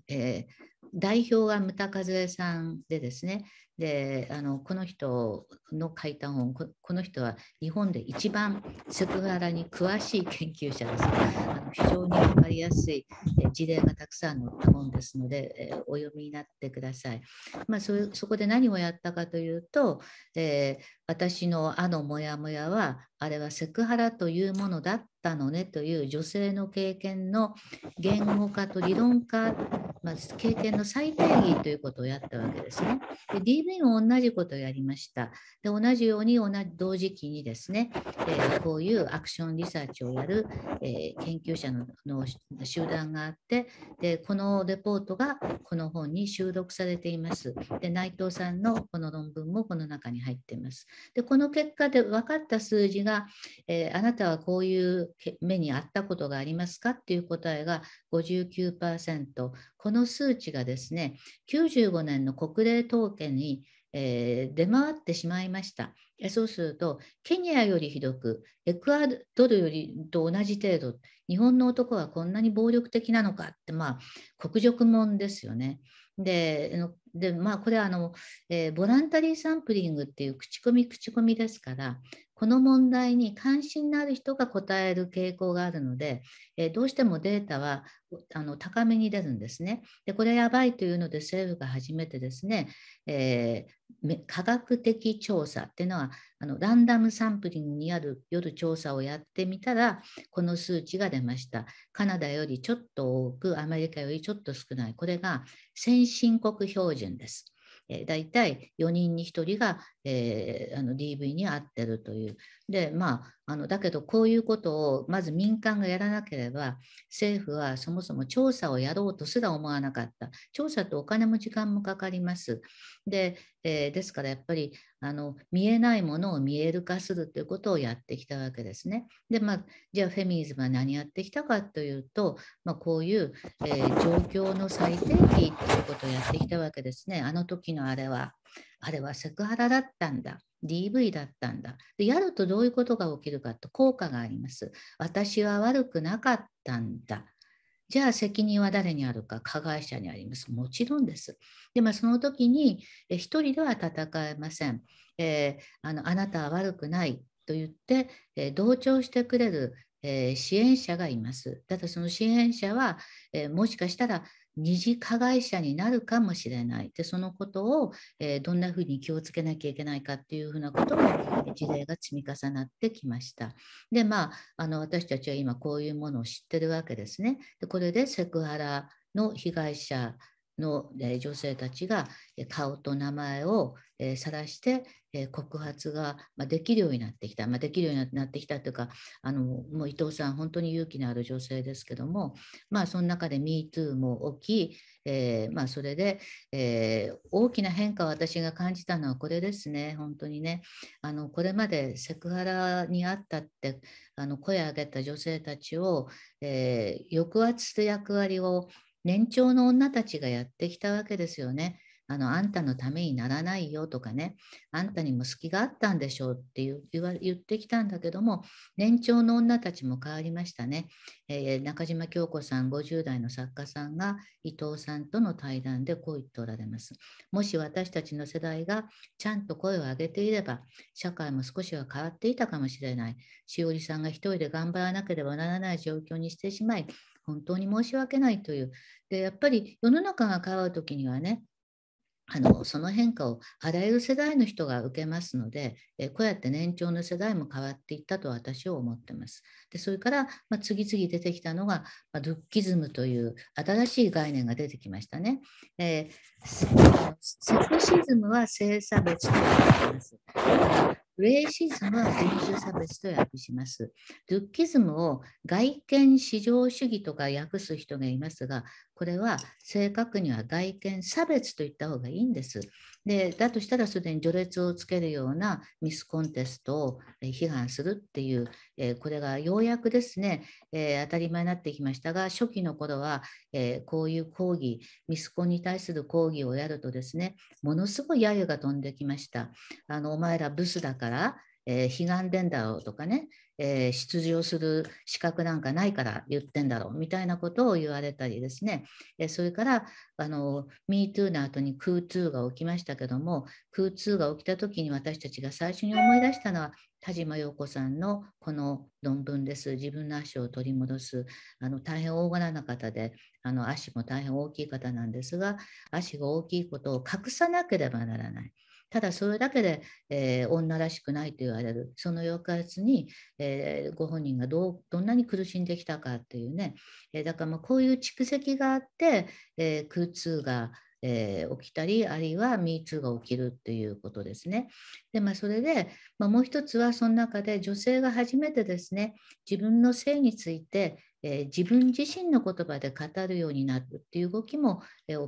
えー、代表が牟田和江さんでですねであのこの人の書いた本この人は日本で一番セクハラに詳しい研究者ですあの非常に分かりやすい事例がたくさん載った本ですので、えー、お読みになってください、まあ、そこで何をやったかというと、えー、私のあのモヤモヤはあれはセクハラというものだったのねという女性の経験の言語化と理論化まあ、経験の最低限ということをやったわけですね。DV も同じことをやりました。で同じように同じ同時期にですね、えー、こういうアクションリサーチをやる、えー、研究者のの集団があってで、このレポートがこの本に収録されています。で内藤さんのこの論文もこの中に入っています。でこの結果で分かった数字が、えー、あなたはこういう目にあったことがありますかっていう答えが59%この数値がですね95年の国連統計にえー、出回ってしまいました。そうすると、ケニアよりひどく、エクアドルよりと同じ程度、日本の男はこんなに暴力的なのかって、まあ、国辱問ですよね。で、でまあ、これはあの、えー、ボランタリーサンプリングっていう口コミ口コミですから、この問題に関心のある人が答える傾向があるので、えどうしてもデータはあの高めに出るんですね。でこれやばいというので政府が初めてですね、えー、科学的調査っていうのはあのランダムサンプリングによる調査をやってみたらこの数値が出ました。カナダよりちょっと多くアメリカよりちょっと少ない。これが先進国標準です。えだいたい4人に1人がえー、あの DV に合ってるという。でまあ、あのだけどこういうことをまず民間がやらなければ政府はそもそも調査をやろうとすら思わなかった調査とお金も時間もかかります。で,、えー、ですからやっぱりあの見えないものを見える化するということをやってきたわけですね。でまあじゃあフェミニズムは何やってきたかというと、まあ、こういう、えー、状況の最低期ということをやってきたわけですねあの時のあれは。あれはセクハラだったんだ DV だったんだでやるとどういうことが起きるかと効果があります私は悪くなかったんだじゃあ責任は誰にあるか加害者にありますもちろんですでまあその時に一人では戦えません、えー、あのあなたは悪くないと言って、えー、同調してくれるえー、支援者がいます。ただその支援者は、えー、もしかしたら二次加害者になるかもしれないでそのことを、えー、どんなふうに気をつけなきゃいけないかっていうふうなことも事例が積み重なってきました。でまああの私たちは今こういうものを知ってるわけですね。でこれでセクハラの被害者の女性たちが顔と名前を晒して告発ができるようになってきた、まあ、できるようになってきたというかあのもう伊藤さん本当に勇気のある女性ですけども、まあ、その中で MeToo も起き、えー、まあ、それで、えー、大きな変化を私が感じたのはこれですね本当にねあのこれまでセクハラにあったってあの声を上げた女性たちを、えー、抑圧する役割を年長の女たちがやってきたわけですよね。あのあんたのためにならないよとかねあんたにも隙があったんでしょうっていう言わ言ってきたんだけども年長の女たちも変わりましたね、えー、中島京子さん50代の作家さんが伊藤さんとの対談でこう言っておられますもし私たちの世代がちゃんと声を上げていれば社会も少しは変わっていたかもしれないしおりさんが一人で頑張らなければならない状況にしてしまい本当に申し訳ないという。で、やっぱり世の中が変わる時にはね、あのその変化をあらゆる世代の人が受けますので、えこうやって年長の世代も変わっていったと私は思ってます。でそれから、まあ、次々出てきたのが、まあ、ルッキズムという新しい概念が出てきましたね。えー、セクシズムは性差別と言っています。レイシズムは人種差別と訳します。ルッキズムを外見至上主義とか訳す人がいますが、これは正確には外見差別と言った方がいいんです。でだとしたらすでに序列をつけるようなミスコンテストを批判するっていう、えこれがようやくですね、え当たり前になってきましたが初期の頃は、えこういう抗議ミスコンに対する抗議をやるとですねものすごい揶揄が飛んできました。あのお前らブスだからえー、悲願んだろうとかね、えー、出場する資格なんかないから言ってんだろうみたいなことを言われたりですね、えー、それからあの MeToo の後に CUTO が起きましたけども CUTO が起きた時に私たちが最初に思い出したのは田島陽子さんのこの論文です。自分の足を取り戻す。あの大変大柄な方で、あの足も大変大きい方なんですが、足が大きいことを隠さなければならない。ただそれだけで、えー、女らしくないと言われるその抑圧に、えー、ご本人がどうどんなに苦しんできたかっていうね、えー、だからまあこういう蓄積があって、えー、空痛がえー、起きたりあるいは m 痛が起きるっていうことですね。でまあそれで、まあ、もう一つはその中で女性が初めてですね自分の性について、えー、自分自身の言葉で語るようになるっていう動きも、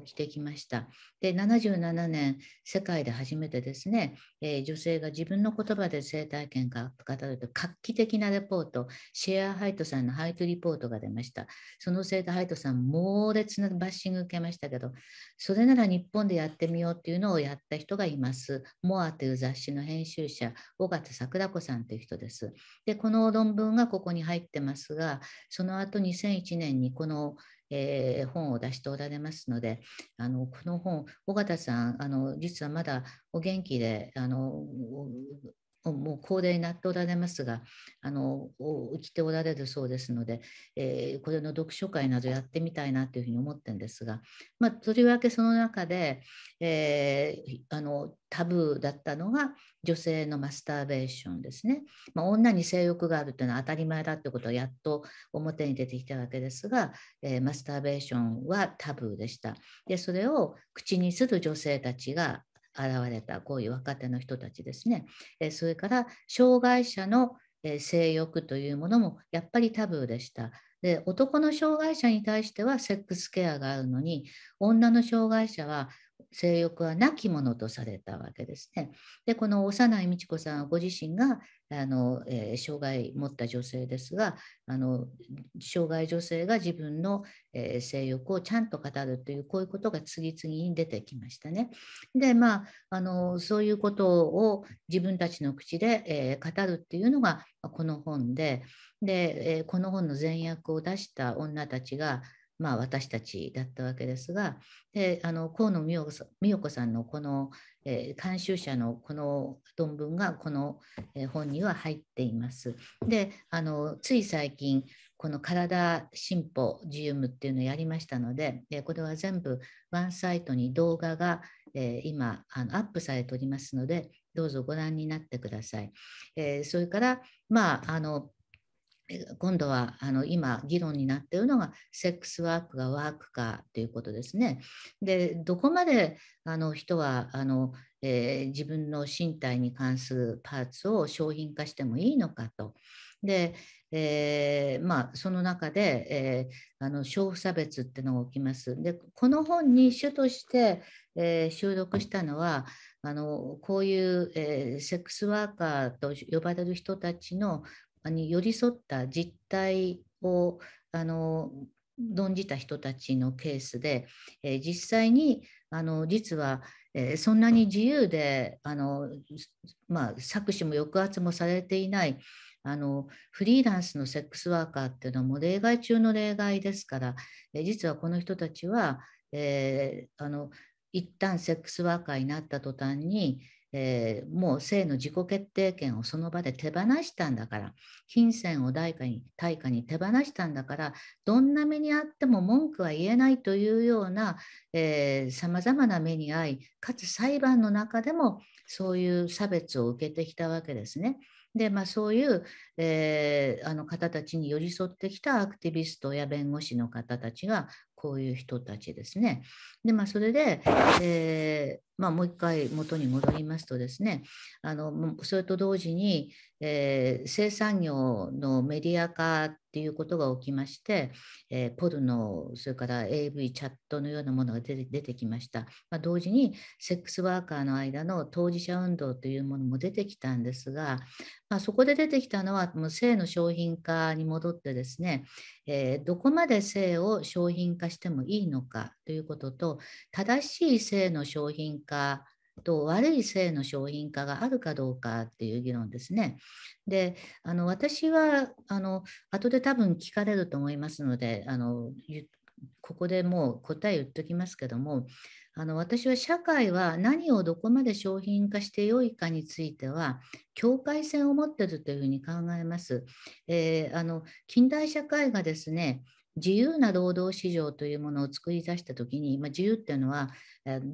起きてきました。で77年世界で初めてですね、えー、女性が自分の言葉で生態圏が語ると画期的なレポートシェア・ハイトさんのハイトリポートが出ました。そのせいでハイトさん猛烈なバッシング受けましたけどそれなら日本でやってみようっていうのをやった人がいます。モアという雑誌の編集者尾形桜子さんという人です。でこの論文がここに入ってますがその後2001年にこのえー、本を出しておられますのであのこの本尾形さんあの実はまだお元気であのもう高齢になっておられますがあの生きておられるそうですので、えー、これの読書会などやってみたいなというふうに思ってるんですが、まあ、とりわけその中で、えー、あのタブーだったのが女性のマスターベーションですね、まあ、女に性欲があるというのは当たり前だということはやっと表に出てきたわけですが、えー、マスターベーションはタブーでしたでそれを口にする女性たちが現れたこういう若手の人たちですね。えそれから障害者の性欲というものもやっぱりタブーでした。で男の障害者に対してはセックスケアがあるのに女の障害者は性欲は亡き者とされたわけですね。でこの幼い美智子さんはご自身があの、えー、障害持った女性ですがあの障害女性が自分の、えー、性欲をちゃんと語るというこういうことが次々に出てきましたね。でまああのそういうことを自分たちの口で、えー、語るっていうのがこの本でで、えこの本の前訳を出した女たちが「まあ、私たちだったわけですがであの河野美代子さんのこの、えー、監修者のこの論文がこの、えー、本には入っています。であのつい最近この体進歩ジウム」っていうのをやりましたので、えこれは全部ワンサイトに動画が、えー、今あのアップされておりますのでどうぞご覧になってください。えー、それからまああの今度はあの今議論になっているのがセックスワークがワークかということですね。でどこまであの人はあの、えー、自分の身体に関するパーツを商品化してもいいのかと。で、えー、まあ、その中で、えー、あの娼婦差別ってのが起きます。でこの本に主として、えー、収録したのはあのこういう、えセックスワーカーと呼ばれる人たちのに寄り添った実態をあの論じた人たちのケースで、えー、実際にあの実は、えー、そんなに自由であの、まあ、搾取も抑圧もされていないあのフリーランスのセックスワーカーっていうのはもう例外中の例外ですから、えー、実はこの人たちは、えー、あの一旦セックスワーカーになった途端にえー、もう性の自己決定権をその場で手放したんだから金銭を代価に対価に手放したんだからどんな目にあっても文句は言えないというようなさまざまな目に遭いかつ裁判の中でもそういう差別を受けてきたわけですね。でまあ、そういう、えー、あの方たちに寄り添ってきたアクティビストや弁護士の方たちがこういう人たちですね。で、まあ、それで、えー、まあ、もう一回元に戻りますとですね、あのそれと同時に、えー、生産業のメディア化っていうことが起きまして、えー、ポルノそれから AV チャットのようなものが出て出てきました、まあ、同時にセックスワーカーの間の当事者運動というものも出てきたんですが、まあ、そこで出てきたのはもう性の商品化に戻ってですね、えー、どこまで性を商品化してもいいのかということと正しい性の商品化と悪い性の商品化があるかどうかっていう議論ですね。であの私はあの後で多分聞かれると思いますのであのここでもう答え言っときますけどもあの私は社会は何をどこまで商品化してよいかについては境界線を持っているというふうに考えます。えー、あの近代社会がですね自由な労働市場というものを作り出したときに、まあ、自由っていうのは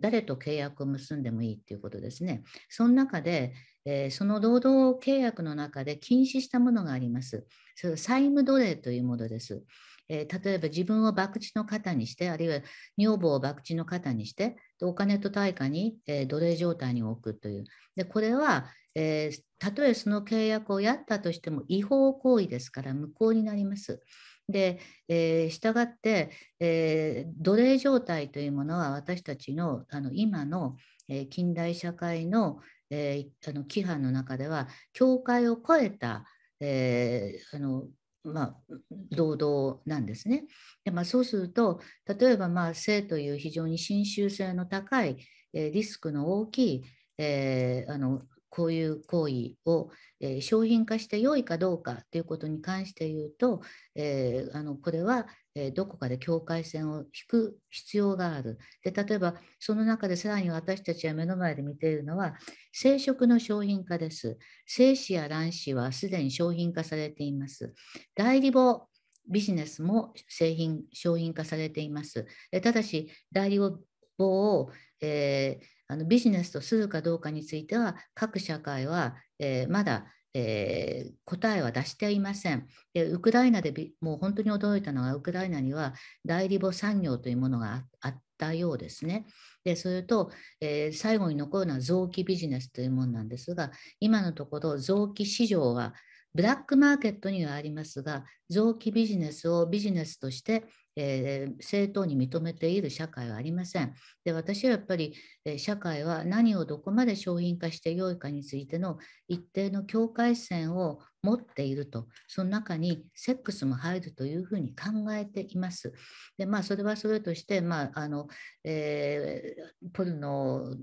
誰と契約を結んでもいいっていうことですね。その中で、えー、その労働契約の中で禁止したものがあります。それ債務奴隷というものです。えー、例えば自分を博打の肩にして、あるいは女房を博打の肩にして、お金と対価に、えー、奴隷状態に置くという。でこれは、えー、たとえその契約をやったとしても違法行為ですから無効になります。で、えー、って、えー、奴隷状態というものは私たちのあの今の、えー、近代社会の、えー、あの規範の中では境界を超えた、えーあのまあ、労働なんですね。でまあ、そうすると例えば、まあ、性という非常に信州性の高い、えー、リスクの大きい、えー、あのこういう行為を、えー、商品化して良いかどうかということに関して言うと、えー、あのこれは、えー、どこかで境界線を引く必要があるで例えばその中でさらに私たちは目の前で見ているのは生殖の商品化です精子や卵子はすでに商品化されています代理母ビジネスも製品商品化されていますただし代理母を、えーあのビジネスとするかどうかについては各社会は、えー、まだえー、答えは出していません。でウクライナでもう本当に驚いたのはウクライナには大理母産業というものがあったようですね。でそれと、えー、最後に残るのは臓器ビジネスというものなんですが今のところ臓器市場はブラックマーケットにはありますが臓器ビジネスをビジネスとしてえー、正当に認めている社会はありません。で私はやっぱり、え社会は何をどこまで商品化してよいかについての一定の境界線を持っていると、その中にセックスも入るというふうに考えています。でまあ、それはそれとして、まああのえー、ポルノ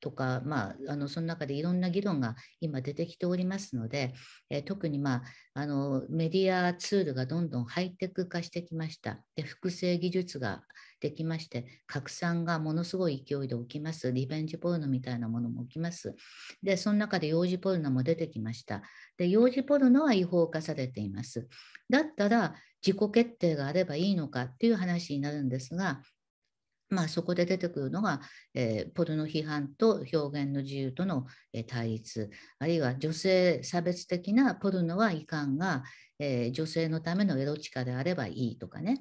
とか、まあ、あのその中でいろんな議論が今出てきておりますので、え特に、まあ、あのメディアツールがどんどんハイテク化してきましたで複製技術ができまして拡散がものすごい勢いで起きますリベンジポルノみたいなものも起きますでその中で幼児ポルノも出てきましたで幼児ポルノは違法化されていますだったら自己決定があればいいのかっていう話になるんですがまあ、そこで出てくるのが、えー、ポルノ批判と表現の自由との、え対立あるいは女性差別的なポルノはいかんが、えー、女性のためのエロチカであればいいとかね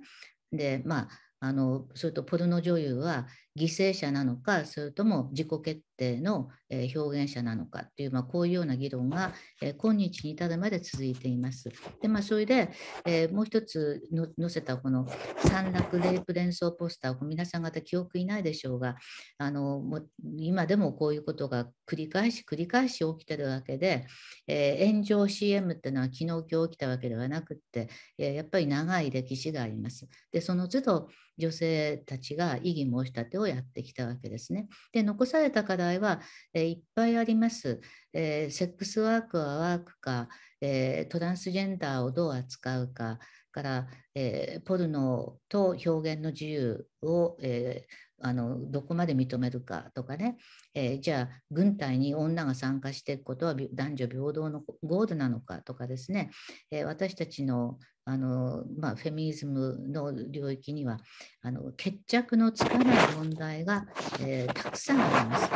でまああのそれとポルノ女優は、犠牲者なのか、それとも自己決定の表現者なのかっていう、まあ、こういうような議論が今日に至るまで続いています。で、まあ、それで、えー、もう一つ載せたこの三落レイプ連想ポスター、皆さん方記憶いないでしょうが、あのも今でもこういうことが繰り返し繰り返し起きてるわけで、えー、炎上 CM っていうのは昨日今日起きたわけではなくって、えやっぱり長い歴史があります。で、その都度女性たちが異議申し立てをやってきたわけですね。で残された課題は、えいっぱいあります、えー、セックスワークはワークか、えー、トランスジェンダーをどう扱うかから、えー、ポルノと表現の自由を、えあのどこまで認めるかとかね、えー、じゃあ軍隊に女が参加していくことは男女平等のゴールなのかとかですね、えー、私たちのあの、まあ、フェミニズムの領域にはあの決着のつかない問題が、えー、たくさんあります。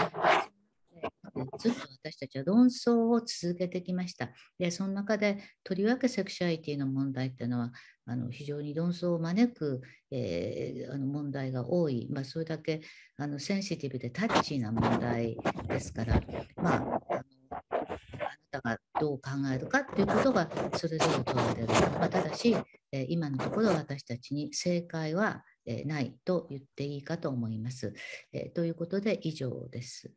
ずっと私たちは論争を続けてきました。で、その中でとりわけセクシュアリティの問題っていうのはあの非常に論争を招く、えー、あの問題が多い、まあ、それだけあのセンシティブでタッチな問題ですから、まあ、あなたがどう考えるかということがそれぞれ問われる、まあ、ただし、えー、今のところ私たちに正解は、えー、ないと言っていいかと思います。えということで以上です。